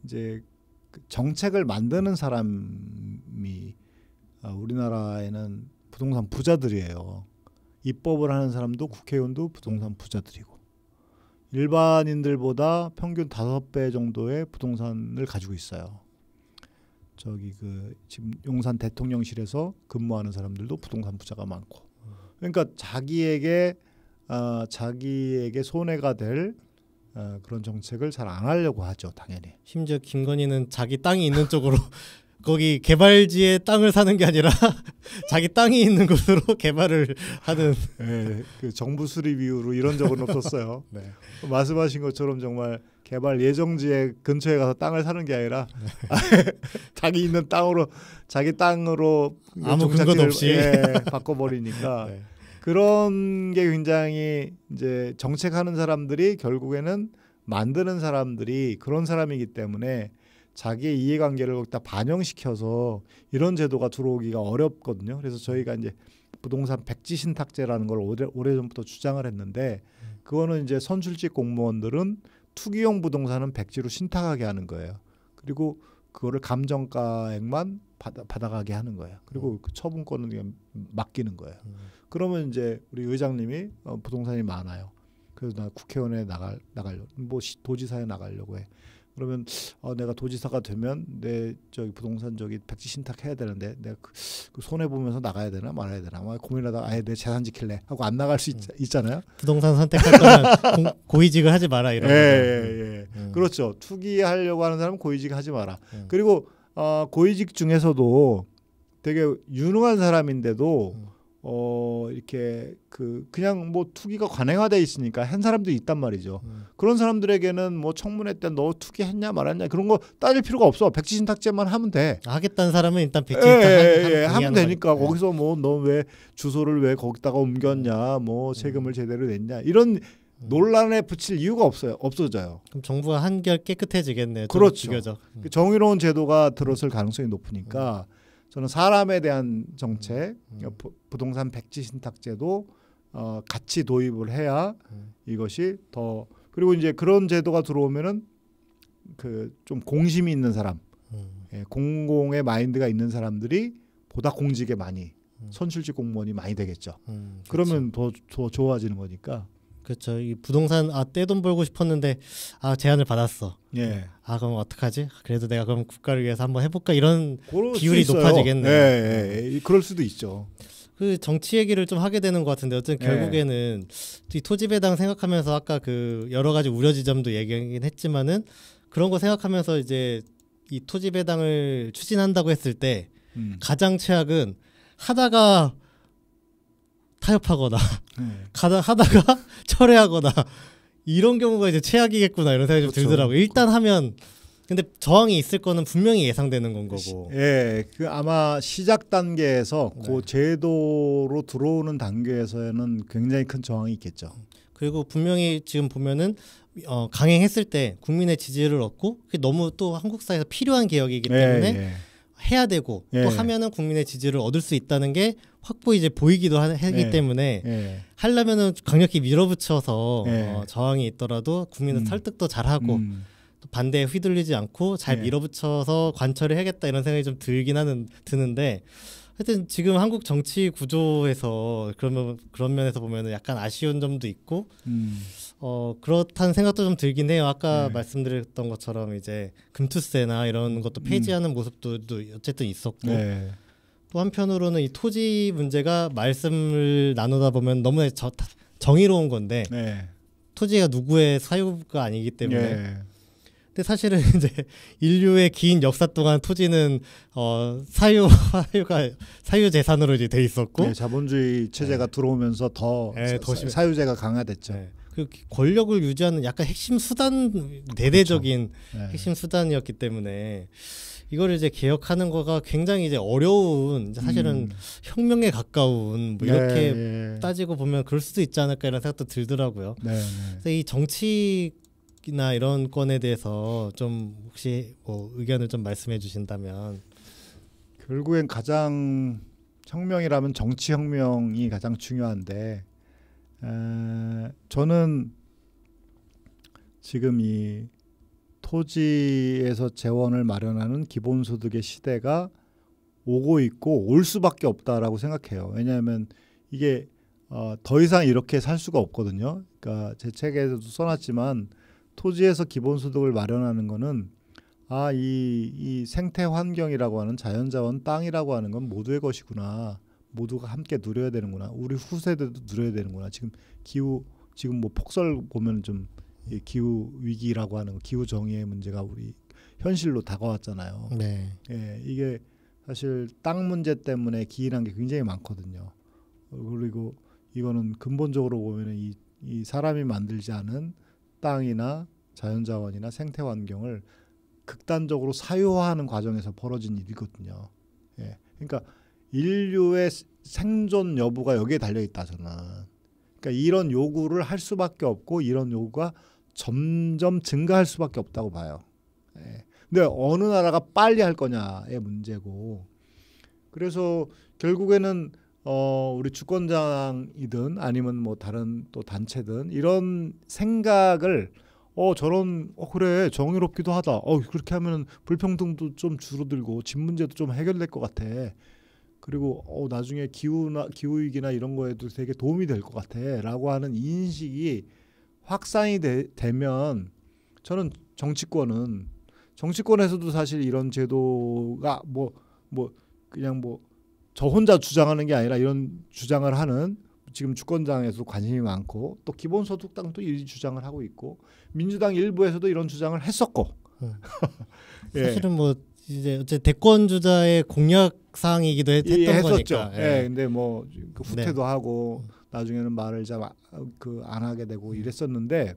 Speaker 2: 이제 그 정책을 만드는 사람이 아, 우리나라에는 부동산 부자들이에요. 입법을 하는 사람도 국회의원도 부동산 부자들이고 일반인들보다 평균 5배 정도의 부동산을 가지고 있어요. 저기 그 지금 용산 대통령실에서 근무하는 사람들도 부동산 부자가 많고 그러니까 자기에게 어, 자기에게 손해가 될 어, 그런 정책을 잘 안 하려고
Speaker 1: 하죠 당연히 심지어 김건희는 자기 땅이 있는 쪽으로 거기 개발지에 땅을 사는 게 아니라 자기 땅이 있는 곳으로 개발을 하는 네, 그
Speaker 2: 정부 수립 이후로 이런 적은 없었어요 네. 말씀하신 것처럼 정말 개발 예정지에 근처에 가서 땅을 사는 게 아니라 자기 있는 땅으로 자기 땅으로 아무 근거 없이 예, 바꿔버리니까 네. 그런 게 굉장히 이제 정책하는 사람들이 결국에는 만드는 사람들이 그런 사람이기 때문에 자기의 이해관계를 거기다 반영시켜서 이런 제도가 들어오기가 어렵거든요. 그래서 저희가 이제 부동산 백지 신탁제라는 걸 오래, 오래전부터 주장을 했는데 음. 그거는 이제 선출직 공무원들은 투기용 부동산은 백지로 신탁하게 하는 거예요. 그리고 그거를 감정가액만 받아, 받아가게 하는 거예요. 그리고 어. 그 처분권은 그냥 맡기는 거예요. 음. 그러면 이제 우리 의장님이 어, 부동산이 많아요. 그래서 나 국회의원에 나갈 나갈려, 뭐 시, 도지사에 나가려고 해. 그러면 어, 내가 도지사가 되면 내 저기 부동산 저기 백지 신탁해야 되는데 내가 그, 그 손해 보면서 나가야 되나 말아야 되나 막 뭐 고민하다가 아예 내 재산 지킬래 하고 안 나갈 수 있, 음. 잖아요 부동산 선택할 거면 고, 위직을 하지 마라 이런. 예, 예, 예. 음. 음. 그렇죠. 투기하려고 하는 사람은 고위직 하지 마라. 음. 그리고 어, 고위직 중에서도 되게 유능한 사람인데도 음. 어 이렇게 그 그냥 뭐 투기가 관행화돼 있으니까 한 사람도 있단 말이죠. 음. 그런 사람들에게는 뭐 청문회 때 너 투기했냐 말았냐 그런 거 따질 필요가 없어. 백지신 탁제만 하면 돼.
Speaker 1: 하겠다는 사람은 일단 예, 백지신 탁 예, 예, 하면 되니까 말... 거기서
Speaker 2: 뭐 너 왜 주소를 왜 거기다가 옮겼냐 뭐 음. 세금을 음. 제대로 냈냐 이런 음. 논란에 붙일 이유가 없어요. 없어져요.
Speaker 1: 그럼 정부가 한결 깨끗해지겠네요. 그렇죠. 음.
Speaker 2: 그 정의로운 제도가 들었을 가능성이 높으니까 음. 저는 사람에 대한 정책, 음. 음. 어, 부동산 백지 신탁제도 어, 같이 도입을 해야 음. 이것이 더 그리고 이제 그런 제도가 들어오면은 그 좀 공심이 있는 사람, 음. 예, 공공의 마인드가 있는 사람들이 보다 공직에 많이 음. 선출직 공무원이 많이 되겠죠. 음, 그렇죠. 그러면 더, 더 좋아지는
Speaker 1: 거니까. 그렇죠. 이 부동산 아 떼돈 벌고 싶었는데 아 제안을 받았어. 예. 아 그럼 어떡하지? 그래도 내가 그럼 국가를 위해서 한번 해볼까 이런 비율이 높아지겠네 예,
Speaker 2: 예, 예, 그럴 수도 있죠.
Speaker 1: 그 정치 얘기를 좀 하게 되는 것 같은데 어쨌든 예. 결국에는 이 토지배당 생각하면서 아까 그 여러 가지 우려 지점도 얘기하긴 했지만은 그런 거 생각하면서 이제 이 토지배당을 추진한다고 했을 때 음. 가장 최악은 하다가 타협하거나 예. 가다 하다가 철회하거나 이런 경우가 이제 최악이겠구나 이런 생각이 그렇죠. 좀 들더라고요. 일단 그렇죠. 하면 근데 저항이 있을 거는 분명히 예상되는 건 거고. 예, 그 아마
Speaker 2: 시작 단계에서 그 네. 그 제도로 들어오는 단계에서는 굉장히 큰 저항이
Speaker 1: 있겠죠. 그리고 분명히 지금 보면은 어, 강행했을 때 국민의 지지를 얻고 그게 너무 또 한국 사회에서 필요한 개혁이기 예, 때문에 예, 예. 해야 되고 예. 또 하면은 국민의 지지를 얻을 수 있다는 게 확보히 이제 보이기도 하, 기 예. 때문에 예. 하려면은 강력히 밀어붙여서 예. 어, 저항이 있더라도 국민을 음. 설득도 잘하고 음. 반대에 휘둘리지 않고 잘 예. 밀어붙여서 관철을 해야겠다 이런 생각이 좀 들긴 하는 드는데 하여튼 지금 한국 정치 구조에서 그러면 그런 면에서 보면은 약간 아쉬운 점도 있고 음. 어 그렇다는 생각도 좀 들긴 해요. 아까 네. 말씀드렸던 것처럼 이제 금투세나 이런 것도 폐지하는 음. 모습도 어쨌든 있었고 네. 또 한편으로는 이 토지 문제가 말씀을 나누다 보면 너무 저, 정의로운 건데 네. 토지가 누구의 사유가 아니기 때문에 예. 근데 사실은 이제 인류의 긴 역사 동안 토지는 어 사유 사유가 사유 재산으로 이제 돼 있었고 네, 자본주의 체제가 네. 들어오면서 더, 네, 더 사, 사유제가 강화됐죠. 네. 그 권력을 유지하는 약간 핵심 수단 아, 그렇죠. 대대적인 그렇죠. 핵심 수단이었기 때문에 이거를 이제 개혁하는 거가 굉장히 이제 어려운 이제 사실은 음. 혁명에 가까운 뭐 이렇게 네, 예. 따지고 보면 그럴 수도 있지 않을까 이런 생각도 들더라고요. 네, 그이 네. 정치 나 이런 건에 대해서 좀 혹시 뭐 의견을 좀 말씀해 주신다면 결국엔
Speaker 2: 가장 혁명이라면 정치 혁명이 가장 중요한데 에, 저는 지금 이 토지에서 재원을 마련하는 기본소득의 시대가 오고 있고 올 수밖에 없다라고 생각해요. 왜냐하면 이게 어, 더 이상 이렇게 살 수가 없거든요. 그러니까 제 책에서도 써놨지만 토지에서 기본소득을 마련하는 거는 아, 이, 이 생태 환경이라고 하는 자연자원 땅이라고 하는 건 모두의 것이구나. 모두가 함께 누려야 되는구나. 우리 후세대도 누려야 되는구나. 지금 기후 지금 뭐 폭설 보면 좀이 기후 위기라고 하는 기후 정의의 문제가 우리 현실로 다가왔잖아요. 네. 예, 이게 사실 땅 문제 때문에 기인한 게 굉장히 많거든요. 어, 그리고 이거는 근본적으로 보면은 이, 이 사람이 만들지 않은 땅이나 자연자원이나 생태 환경을 극단적으로 사유화하는 과정에서 벌어진 일이거든요. 예. 그러니까 인류의 생존 여부가 여기에 달려 있다 저는. 그러니까 이런 요구를 할 수밖에 없고 이런 요구가 점점 증가할 수밖에 없다고 봐요. 예. 근데 어느 나라가 빨리 할 거냐의 문제고 그래서 결국에는 어, 우리 주권자이든 아니면 뭐 다른 또 단체든 이런 생각을 어 저런 어 그래 정의롭기도 하다 어 그렇게 하면 불평등도 좀 줄어들고 집 문제도 좀 해결될 것 같아 그리고 어 나중에 기후나 기후 위기나 이런 거에도 되게 도움이 될 것 같아라고 하는 인식이 확산이 되, 면 저는 정치권은 정치권에서도 사실 이런 제도가 뭐뭐 뭐 그냥 뭐 저 혼자 주장하는 게 아니라 이런 주장을 하는 지금 주권당에서 관심이 많고 또 기본소득당도 이 주장을 하고 있고 민주당 일부에서도 이런 주장을 했었고
Speaker 1: 네. 예. 사실은 뭐 이제 어째 대권 주자의 공약 사항이기도 했, 던 예, 예 거니까. 예. 예. 근데 뭐 그 후퇴도
Speaker 2: 네. 하고 음. 나중에는 말을 잘 그안 하게 되고 이랬었는데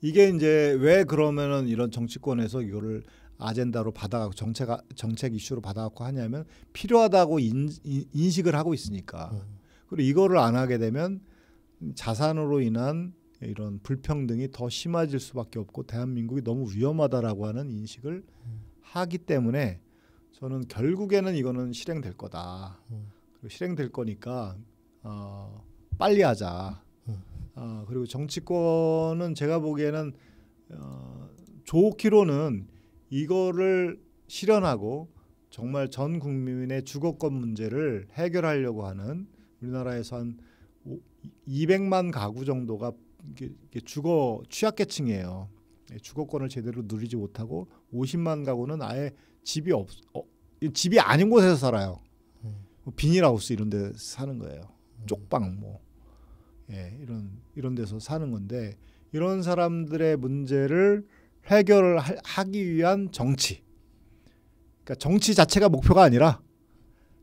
Speaker 2: 이게 이제 왜 그러면은 이런 정치권에서 이거를 아젠다로 받아가고 정책 정책 이슈로 받아갖고 하냐면 필요하다고 인, 인식을 하고 있으니까 음. 그리고 이거를 안 하게 되면 자산으로 인한 이런 불평등이 더 심해질 수밖에 없고 대한민국이 너무 위험하다라고 하는 인식을 음. 하기 때문에 저는 결국에는 이거는 실행될 거다. 그리고 음. 실행될 거니까 어, 빨리 하자. 어, 그리고 정치권은 제가 보기에는 어, 조키로는 이거를 실현하고 정말 전 국민의 주거권 문제를 해결하려고 하는 우리나라에서 한 200만 가구 정도가 주거 취약계층이에요. 예, 주거권을 제대로 누리지 못하고 50만 가구는 아예 집이 없 어, 집이 아닌 곳에서 살아요. 음. 뭐 비닐하우스 이런 데 사는 거예요. 쪽방 뭐 예, 이런 이런 데서 사는 건데 이런 사람들의 문제를 해결을 하, 기 위한 정치. 그러니까 정치 자체가 목표가 아니라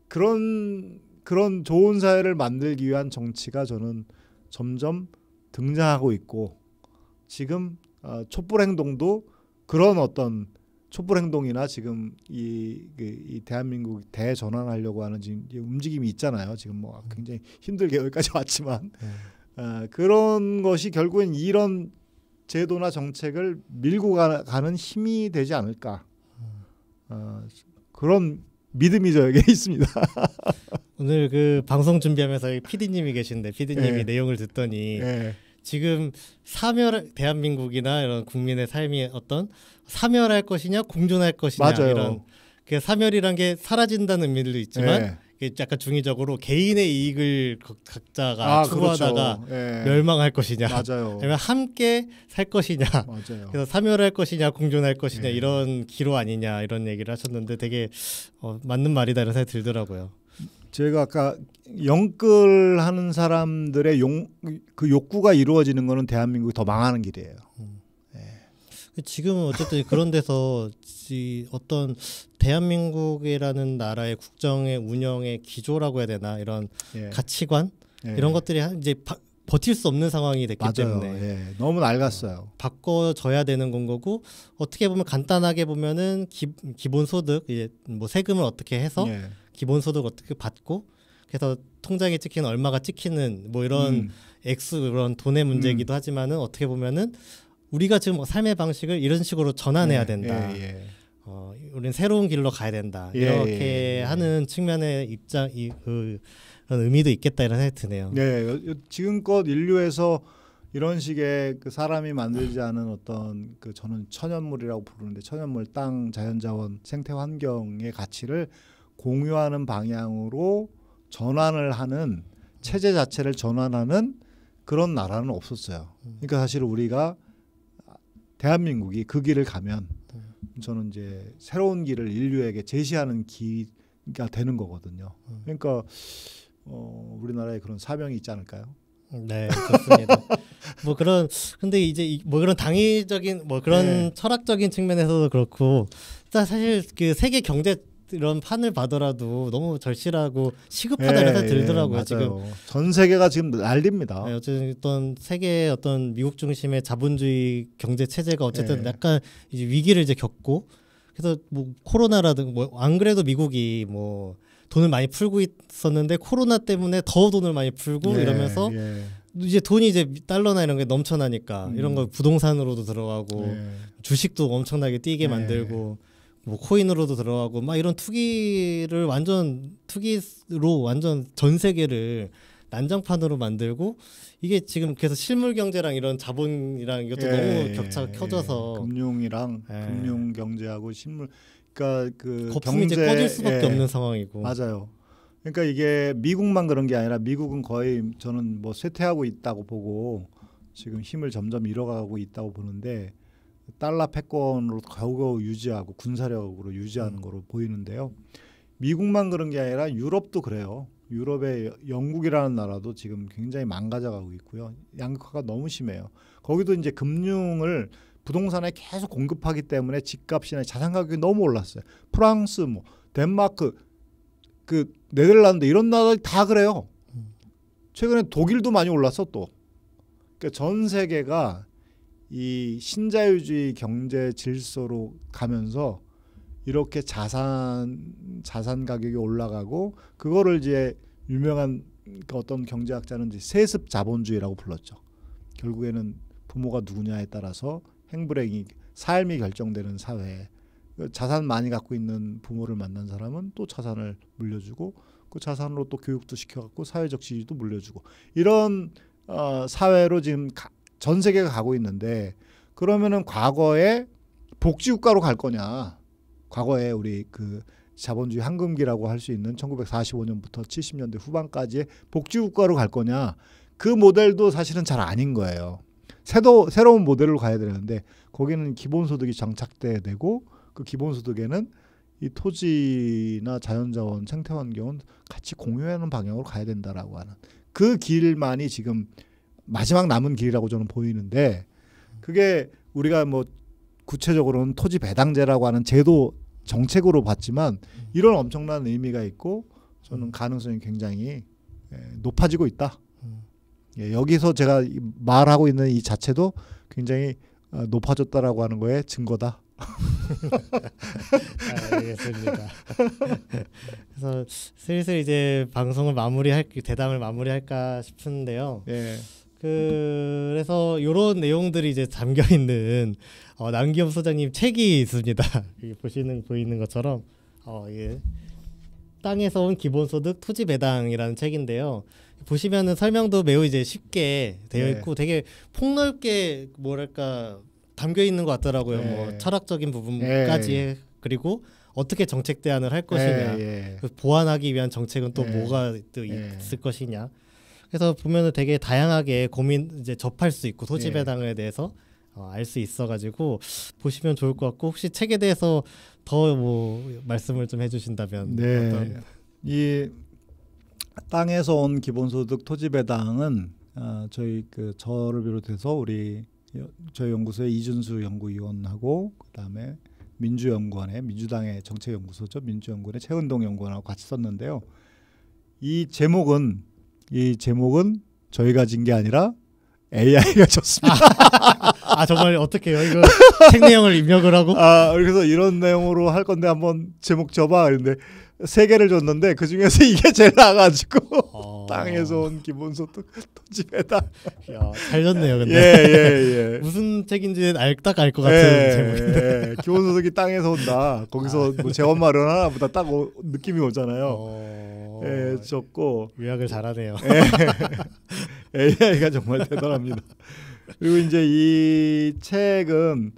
Speaker 2: 그런 그런 좋은 사회를 만들기 위한 정치가 저는 점점 등장하고 있고 지금 어, 촛불 행동도 그런 어떤 촛불 행동이나 지금 이, 그, 이 대한민국 대전환하려고 하는 지금 움직임이 있잖아요. 지금 뭐 음. 굉장히 힘들게 여기까지 왔지만 네. 어, 그런 것이 결국엔 이런 제도나 정책을 밀고 가,
Speaker 1: 는 힘이 되지 않을까 어, 그런 믿음이 저에게 있습니다. 오늘 그 방송 준비하면서 피디님이 계신데 피디님이 네. 내용을 듣더니. 네. 지금 사멸 대한민국이나 이런 국민의 삶이 어떤 사멸할 것이냐 공존할 것이냐 맞아요. 이런 그 사멸이란 게 사라진다는 의미도 있지만 예. 약간 중의적으로 개인의 이익을 각자가 아, 추구하다가 그렇죠. 예. 멸망할 것이냐 맞아요. 아니면 함께 살 것이냐 맞아요. 그래서 사멸할 것이냐 공존할 것이냐 예. 이런 기로 아니냐 이런 얘기를 하셨는데 되게 어, 맞는 말이다 이런 생각이 들더라고요.
Speaker 2: 제가 아까 영끌하는 사람들의 용, 그 욕구가 이루어지는 거는 대한민국이 더 망하는 길이에요. 음.
Speaker 1: 예. 지금은 어쨌든 그런 데서 이 어떤 대한민국이라는 나라의 국정의 운영의 기조라고 해야 되나 이런 예. 가치관 예. 이런 것들이 이제 바, 버틸 수 없는 상황이 됐기 맞아요. 때문에 예. 너무 낡았어요. 어, 바꿔져야 되는 건 거고 어떻게 보면 간단하게 보면은 기, 본 소득 이제 뭐 세금을 어떻게 해서 예. 기본소득 어떻게 받고 그래서 통장에 찍히는 얼마가 찍히는 뭐 이런 음. 액수 그런 돈의 문제이기도 음. 하지만은 어떻게 보면은 우리가 지금 뭐 삶의 방식을 이런 식으로 전환해야 네. 된다. 예, 예, 예. 어, 우리는 새로운 길로 가야 된다. 예, 예, 이렇게 예, 하는 측면의 입장 이 그, 그런 의미도 있겠다 이런 생각이 드네요. 네, 지금껏
Speaker 2: 인류에서 이런 식의 그 사람이 만들지 않은 어떤 그 저는 천연물이라고 부르는데 천연물, 땅, 자연자원, 생태 환경의 가치를 공유하는 방향으로 전환을 하는 체제 자체를 전환하는 그런 나라는 없었어요. 그러니까 사실 우리가 대한민국이 그 길을 가면 저는 이제 새로운 길을 인류에게 제시하는 기가 되는 거거든요. 그러니까 어, 우리나라에 그런 사명이 있지 않을까요?
Speaker 1: 네, 좋습니다. 뭐 그런 근데 이제 뭐 그런 당위적인 뭐 그런 네. 철학적인 측면에서도 그렇고 사실 그 세계 경제 이런 판을 봐더라도 너무 절실하고 시급하다 이런 예, 생각이 예, 들더라고요. 맞 지금 전 세계가 지금 난립니다. 네, 어쨌든 세계 어떤 미국 중심의 자본주의 경제 체제가 어쨌든 예. 약간 이제 위기를 이제 겪고 그래서 뭐 코로나라든 뭐 안 그래도 미국이 뭐 돈을 많이 풀고 있었는데 코로나 때문에 더 돈을 많이 풀고 예, 이러면서 예. 이제 돈이 이제 달러나 이런 게 넘쳐나니까 음. 이런 걸 부동산으로도 들어가고 예. 주식도 엄청나게 뛰게 만들고 뭐 코인으로도 들어가고 막 이런 투기를 완전 투기로 완전 전 세계를 난장판으로 만들고 이게 지금 계속 실물 경제랑 이런 자본이랑 이것도 예, 너무 예, 격차가 예, 켜져서 금융이랑 예. 금융
Speaker 2: 경제하고 실물 그러니까 그 거품이 경제, 이제 꺼질 수밖에 예. 없는 상황이고 맞아요. 그러니까 이게 미국만 그런 게 아니라 미국은 거의 저는 뭐 쇠퇴하고 있다고 보고 지금 힘을 점점 잃어가고 있다고 보는데 달러 패권으로 겨우겨우 유지하고 군사력으로 유지하는 음. 거로 보이는데요. 미국만 그런 게 아니라 유럽도 그래요. 유럽의 영국이라는 나라도 지금 굉장히 망가져가고 있고요. 양극화가 너무 심해요. 거기도 이제 금융을 부동산에 계속 공급하기 때문에 집값이나 자산 가격이 너무 올랐어요. 프랑스, 뭐 덴마크, 그 네덜란드 이런 나라들 다 그래요. 음. 최근에 독일도 많이 올랐어 또. 그러니까 전 세계가 이 신자유주의 경제 질서로 가면서 이렇게 자산 자산 가격이 올라가고 그거를 이제 유명한 그 어떤 경제학자는 이제 세습 자본주의라고 불렀죠. 결국에는 부모가 누구냐에 따라서 행불행이 삶이 결정되는 사회. 그 자산 많이 갖고 있는 부모를 만난 사람은 또 자산을 물려주고 그 자산으로 또 교육도 시켜갖고 사회적 지지도 물려주고 이런 어, 사회로 지금 가, 전 세계가 가고 있는데 그러면은 과거에 복지국가로 갈 거냐? 과거에 우리 그 자본주의 황금기라고 할 수 있는 1945년부터 70년대 후반까지의 복지국가로 갈 거냐? 그 모델도 사실은 잘 아닌 거예요. 새도, 새로운 모델로 가야 되는데 거기는 기본소득이 정착돼야 되고 그 기본소득에는 이 토지나 자연자원, 생태환경은 같이 공유하는 방향으로 가야 된다라고 하는 그 길만이 지금 마지막 남은 길이라고 저는 보이는데 그게 우리가 뭐 구체적으로는 토지 배당제라고 하는 제도 정책으로 봤지만 이런 엄청난 의미가 있고 저는 가능성이 굉장히 예, 높아지고 있다. 예, 여기서 제가 말하고 있는 이 자체도 굉장히 어, 높아졌다라고 하는 거에 증거다. 아, 알겠습니다.
Speaker 1: 그래서 슬슬 이제 방송을 마무리할 대담을 마무리할까 싶은데요. 예. 그래서 이런 내용들이 이제 담겨 있는 어, 남기업 소장님 책이 있습니다. 보시는 보이는 것처럼 어, 예. 땅에서 온 기본소득 토지 배당이라는 책인데요. 보시면은 설명도 매우 이제 쉽게 되어 네. 있고 네. 되게 폭넓게 뭐랄까 담겨 있는 것 같더라고요. 뭐 네. 뭐 철학적인 부분까지 네. 그리고 어떻게 정책 대안을 할 네, 것이냐, 예. 그 보완하기 위한 정책은 또 네. 뭐가 또 있을 것이냐. 그래서 보면은 되게 다양하게 고민 이제 접할 수 있고 소지배당에 예. 네. 대해서 어, 알수 있어가지고 보시면 좋을 것 같고 혹시 책에 대해서 더 뭐 말씀을 좀 해주신다면 네. 어떤...
Speaker 2: 이 땅에서 온 기본소득 토지배당은 어, 저희 그 저를 비롯해서 우리 저희 연구소의 이준수 연구위원하고 그다음에 민주연구원의 민주당의 정책연구소죠 민주연구원의 최은동 연구원하고 같이 썼는데요. 이 제목은 이 제목은 저희가 진 게 아니라
Speaker 1: AI가 졌습니다. 아 정말 어떻게요? 이거 책 내용을 입력을
Speaker 2: 하고? 아 그래서 이런 내용으로 할 건데 한번 제목 줘봐. 그런데 세 개를 줬는데 그 중에서 이게 제일 나가지고 어... 땅에서 온 기본소득 토지배다.
Speaker 1: 야, 잘 졌네요, 근데. 예, 예, 예. 무슨 책인지는 알딱 알 것 같은 예, 제목인데. 예,
Speaker 2: 기본소득이 땅에서 온다. 거기서 아. 뭐 재원 마련하나 보다 딱 오, 느낌이 오잖아요. 어... 예, 좋고 요약을 잘하네요. 예, AI가 정말 대단합니다. 그리고 이제 이 책은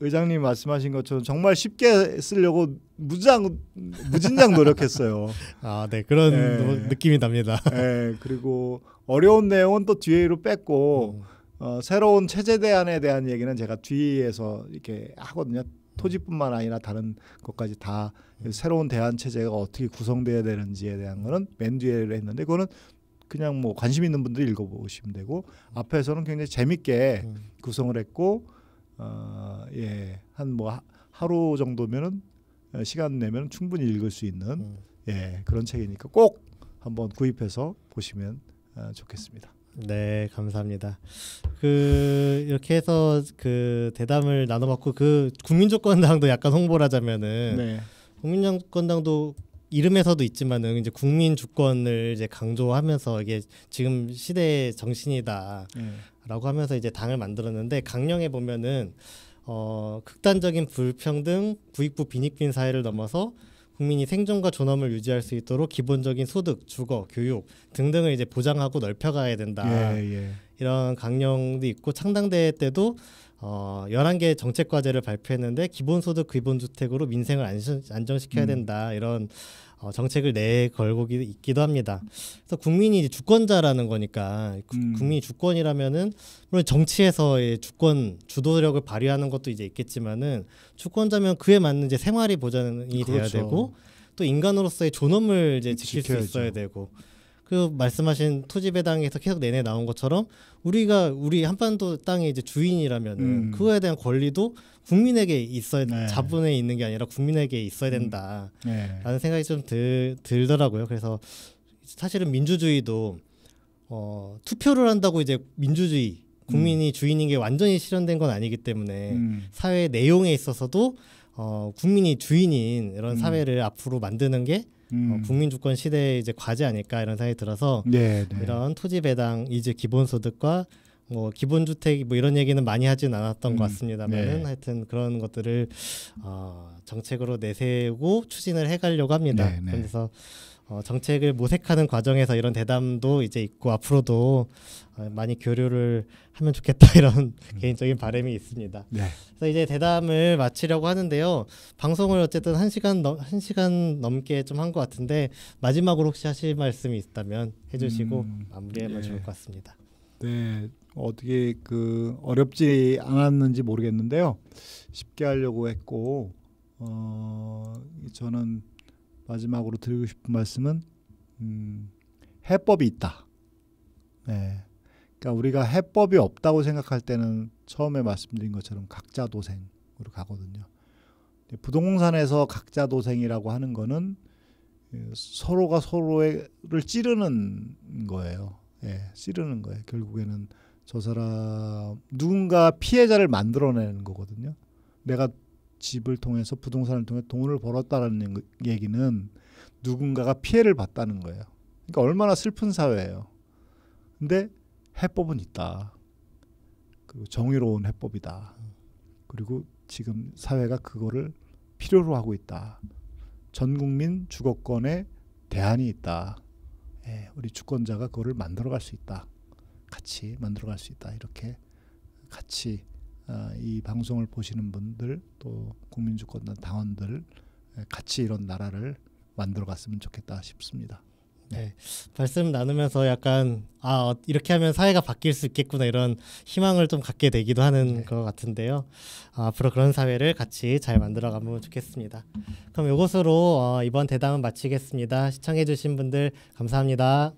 Speaker 2: 의장님 말씀하신 것처럼 정말 쉽게 쓰려고 무장 무진장
Speaker 1: 노력했어요. 아, 네 그런 네. 뭐 느낌이 납니다. 네
Speaker 2: 그리고 어려운 내용은 또 뒤로 에 뺐고 음. 어, 새로운 체제 대안에 대한 얘기는 제가 뒤에서 이렇게 하거든요. 토지뿐만 아니라 다른 것까지 다 음. 새로운 대안 체제가 어떻게 구성돼야 되는지에 대한 거는 맨 뒤에 했는데 그거는 그냥 뭐 관심 있는 분들 읽어보시면 되고 앞에서는 굉장히 재밌게 음. 구성을 했고 어예한 뭐 하루 정도면은 어, 시간 내면 충분히 읽을 수 있는 음. 예 그런 책이니까 꼭 한번 구입해서 보시면 어, 좋겠습니다. 네,
Speaker 1: 감사합니다. 그 이렇게 해서 그 대담을 나눠봤고 그 국민조건당도 약간 홍보하자면은 네. 국민조건당도 이름에서도 있지만은 이제 국민 주권을 이제 강조하면서 이게 지금 시대의 정신이다라고 네. 하면서 이제 당을 만들었는데 강령에 보면은 어 극단적인 불평등, 구익부 빈익빈 사회를 넘어서 국민이 생존과 존엄을 유지할 수 있도록 기본적인 소득, 주거, 교육 등등을 이제 보장하고 넓혀가야 된다. 예, 예. 이런 강령도 있고 창당대 때도 어, 11개 정책 과제를 발표했는데 기본소득 기본주택으로 민생을 안정, 시켜야 음. 된다 이런 어, 정책을 내걸고 있기도 합니다. 그래서 국민이 주권자라는 거니까 구, 음. 국민이 주권이라면은 물론 정치에서의 주권 주도력을 발휘하는 것도 이제 있겠지만은 주권자면 그에 맞는 이제 생활이 보장이 그렇죠. 돼야 되고 또 인간으로서의 존엄을 이제 지킬 지켜야죠. 수 있어야 되고 그 말씀하신 토지 배당에서 계속 내내 나온 것처럼 우리가 우리 한반도 땅의 이제 주인이라면 음. 그거에 대한 권리도 국민에게 있어야 네. 자본에 있는 게 아니라 국민에게 있어야 된다라는 음. 네. 생각이 좀 들, 들더라고요. 그래서 사실은 민주주의도 어, 투표를 한다고 이제 민주주의 국민이 음. 주인인 게 완전히 실현된 건 아니기 때문에 음. 사회 내용에 있어서도 어, 국민이 주인인 이런 음. 사회를 앞으로 만드는 게 음. 어, 국민 주권 시대의 이제 과제 아닐까 이런 생각이 들어서 네, 네. 이런 토지 배당 이제 기본 소득과 뭐 기본 주택 뭐 이런 얘기는 많이 하진 않았던 음. 것 같습니다만은 네. 하여튼 그런 것들을 어, 정책으로 내세우고 추진을 해가려고 합니다. 네, 네. 그래서 어, 정책을 모색하는 과정에서 이런 대담도 이제 있고 앞으로도 어, 많이 교류를 하면 좋겠다 이런 음. 개인적인 바람이 있습니다. 네. 그래서 이제 대담을 마치려고 하는데요. 방송을 어쨌든 한 시간 넘, 한 시간 넘게 좀 한 것 같은데 마지막으로 혹시 하실 말씀이 있다면 해주시고 음. 마무리하면 네. 좋을 것 같습니다. 네,
Speaker 2: 어떻게 그 어렵지 않았는지 모르겠는데요. 쉽게 하려고 했고 어, 저는 마지막으로 드리고 싶은 말씀은 음, 해법이 있다. 네. 그러니까 우리가 해법이 없다고 생각할 때는 처음에 말씀드린 것처럼 각자 도생으로 가거든요. 부동산에서 각자 도생이라고 하는 거는 그 서로가 서로를 찌르는 거예요. 예, 찌르는 거예요. 결국에는 저 사람 누군가 피해자를 만들어내는 거거든요. 내가 집을 통해서 부동산을 통해 돈을 벌었다라는 얘기는 누군가가 피해를 봤다는 거예요. 그러니까 얼마나 슬픈 사회예요. 근데 해법은 있다. 그리고 정의로운 해법이다. 그리고 지금 사회가 그거를 필요로 하고 있다. 전 국민 주거권의 대안이 있다. 예, 우리 주권자가 그거를 만들어갈 수 있다. 같이 만들어갈 수 있다. 이렇게 같이 어, 이 방송을 보시는 분들 또 국민주권단 당원들 같이 이런 나라를 만들어갔으면 좋겠다 싶습니다.
Speaker 1: 네. 말씀 나누면서 약간 아 어, 이렇게 하면 사회가 바뀔 수 있겠구나 이런 희망을 좀 갖게 되기도 하는 네. 것 같은데요. 아, 앞으로 그런 사회를 같이 잘 만들어가면 좋겠습니다. 그럼 이것으로 어, 이번 대담은 마치겠습니다. 시청해주신 분들 감사합니다.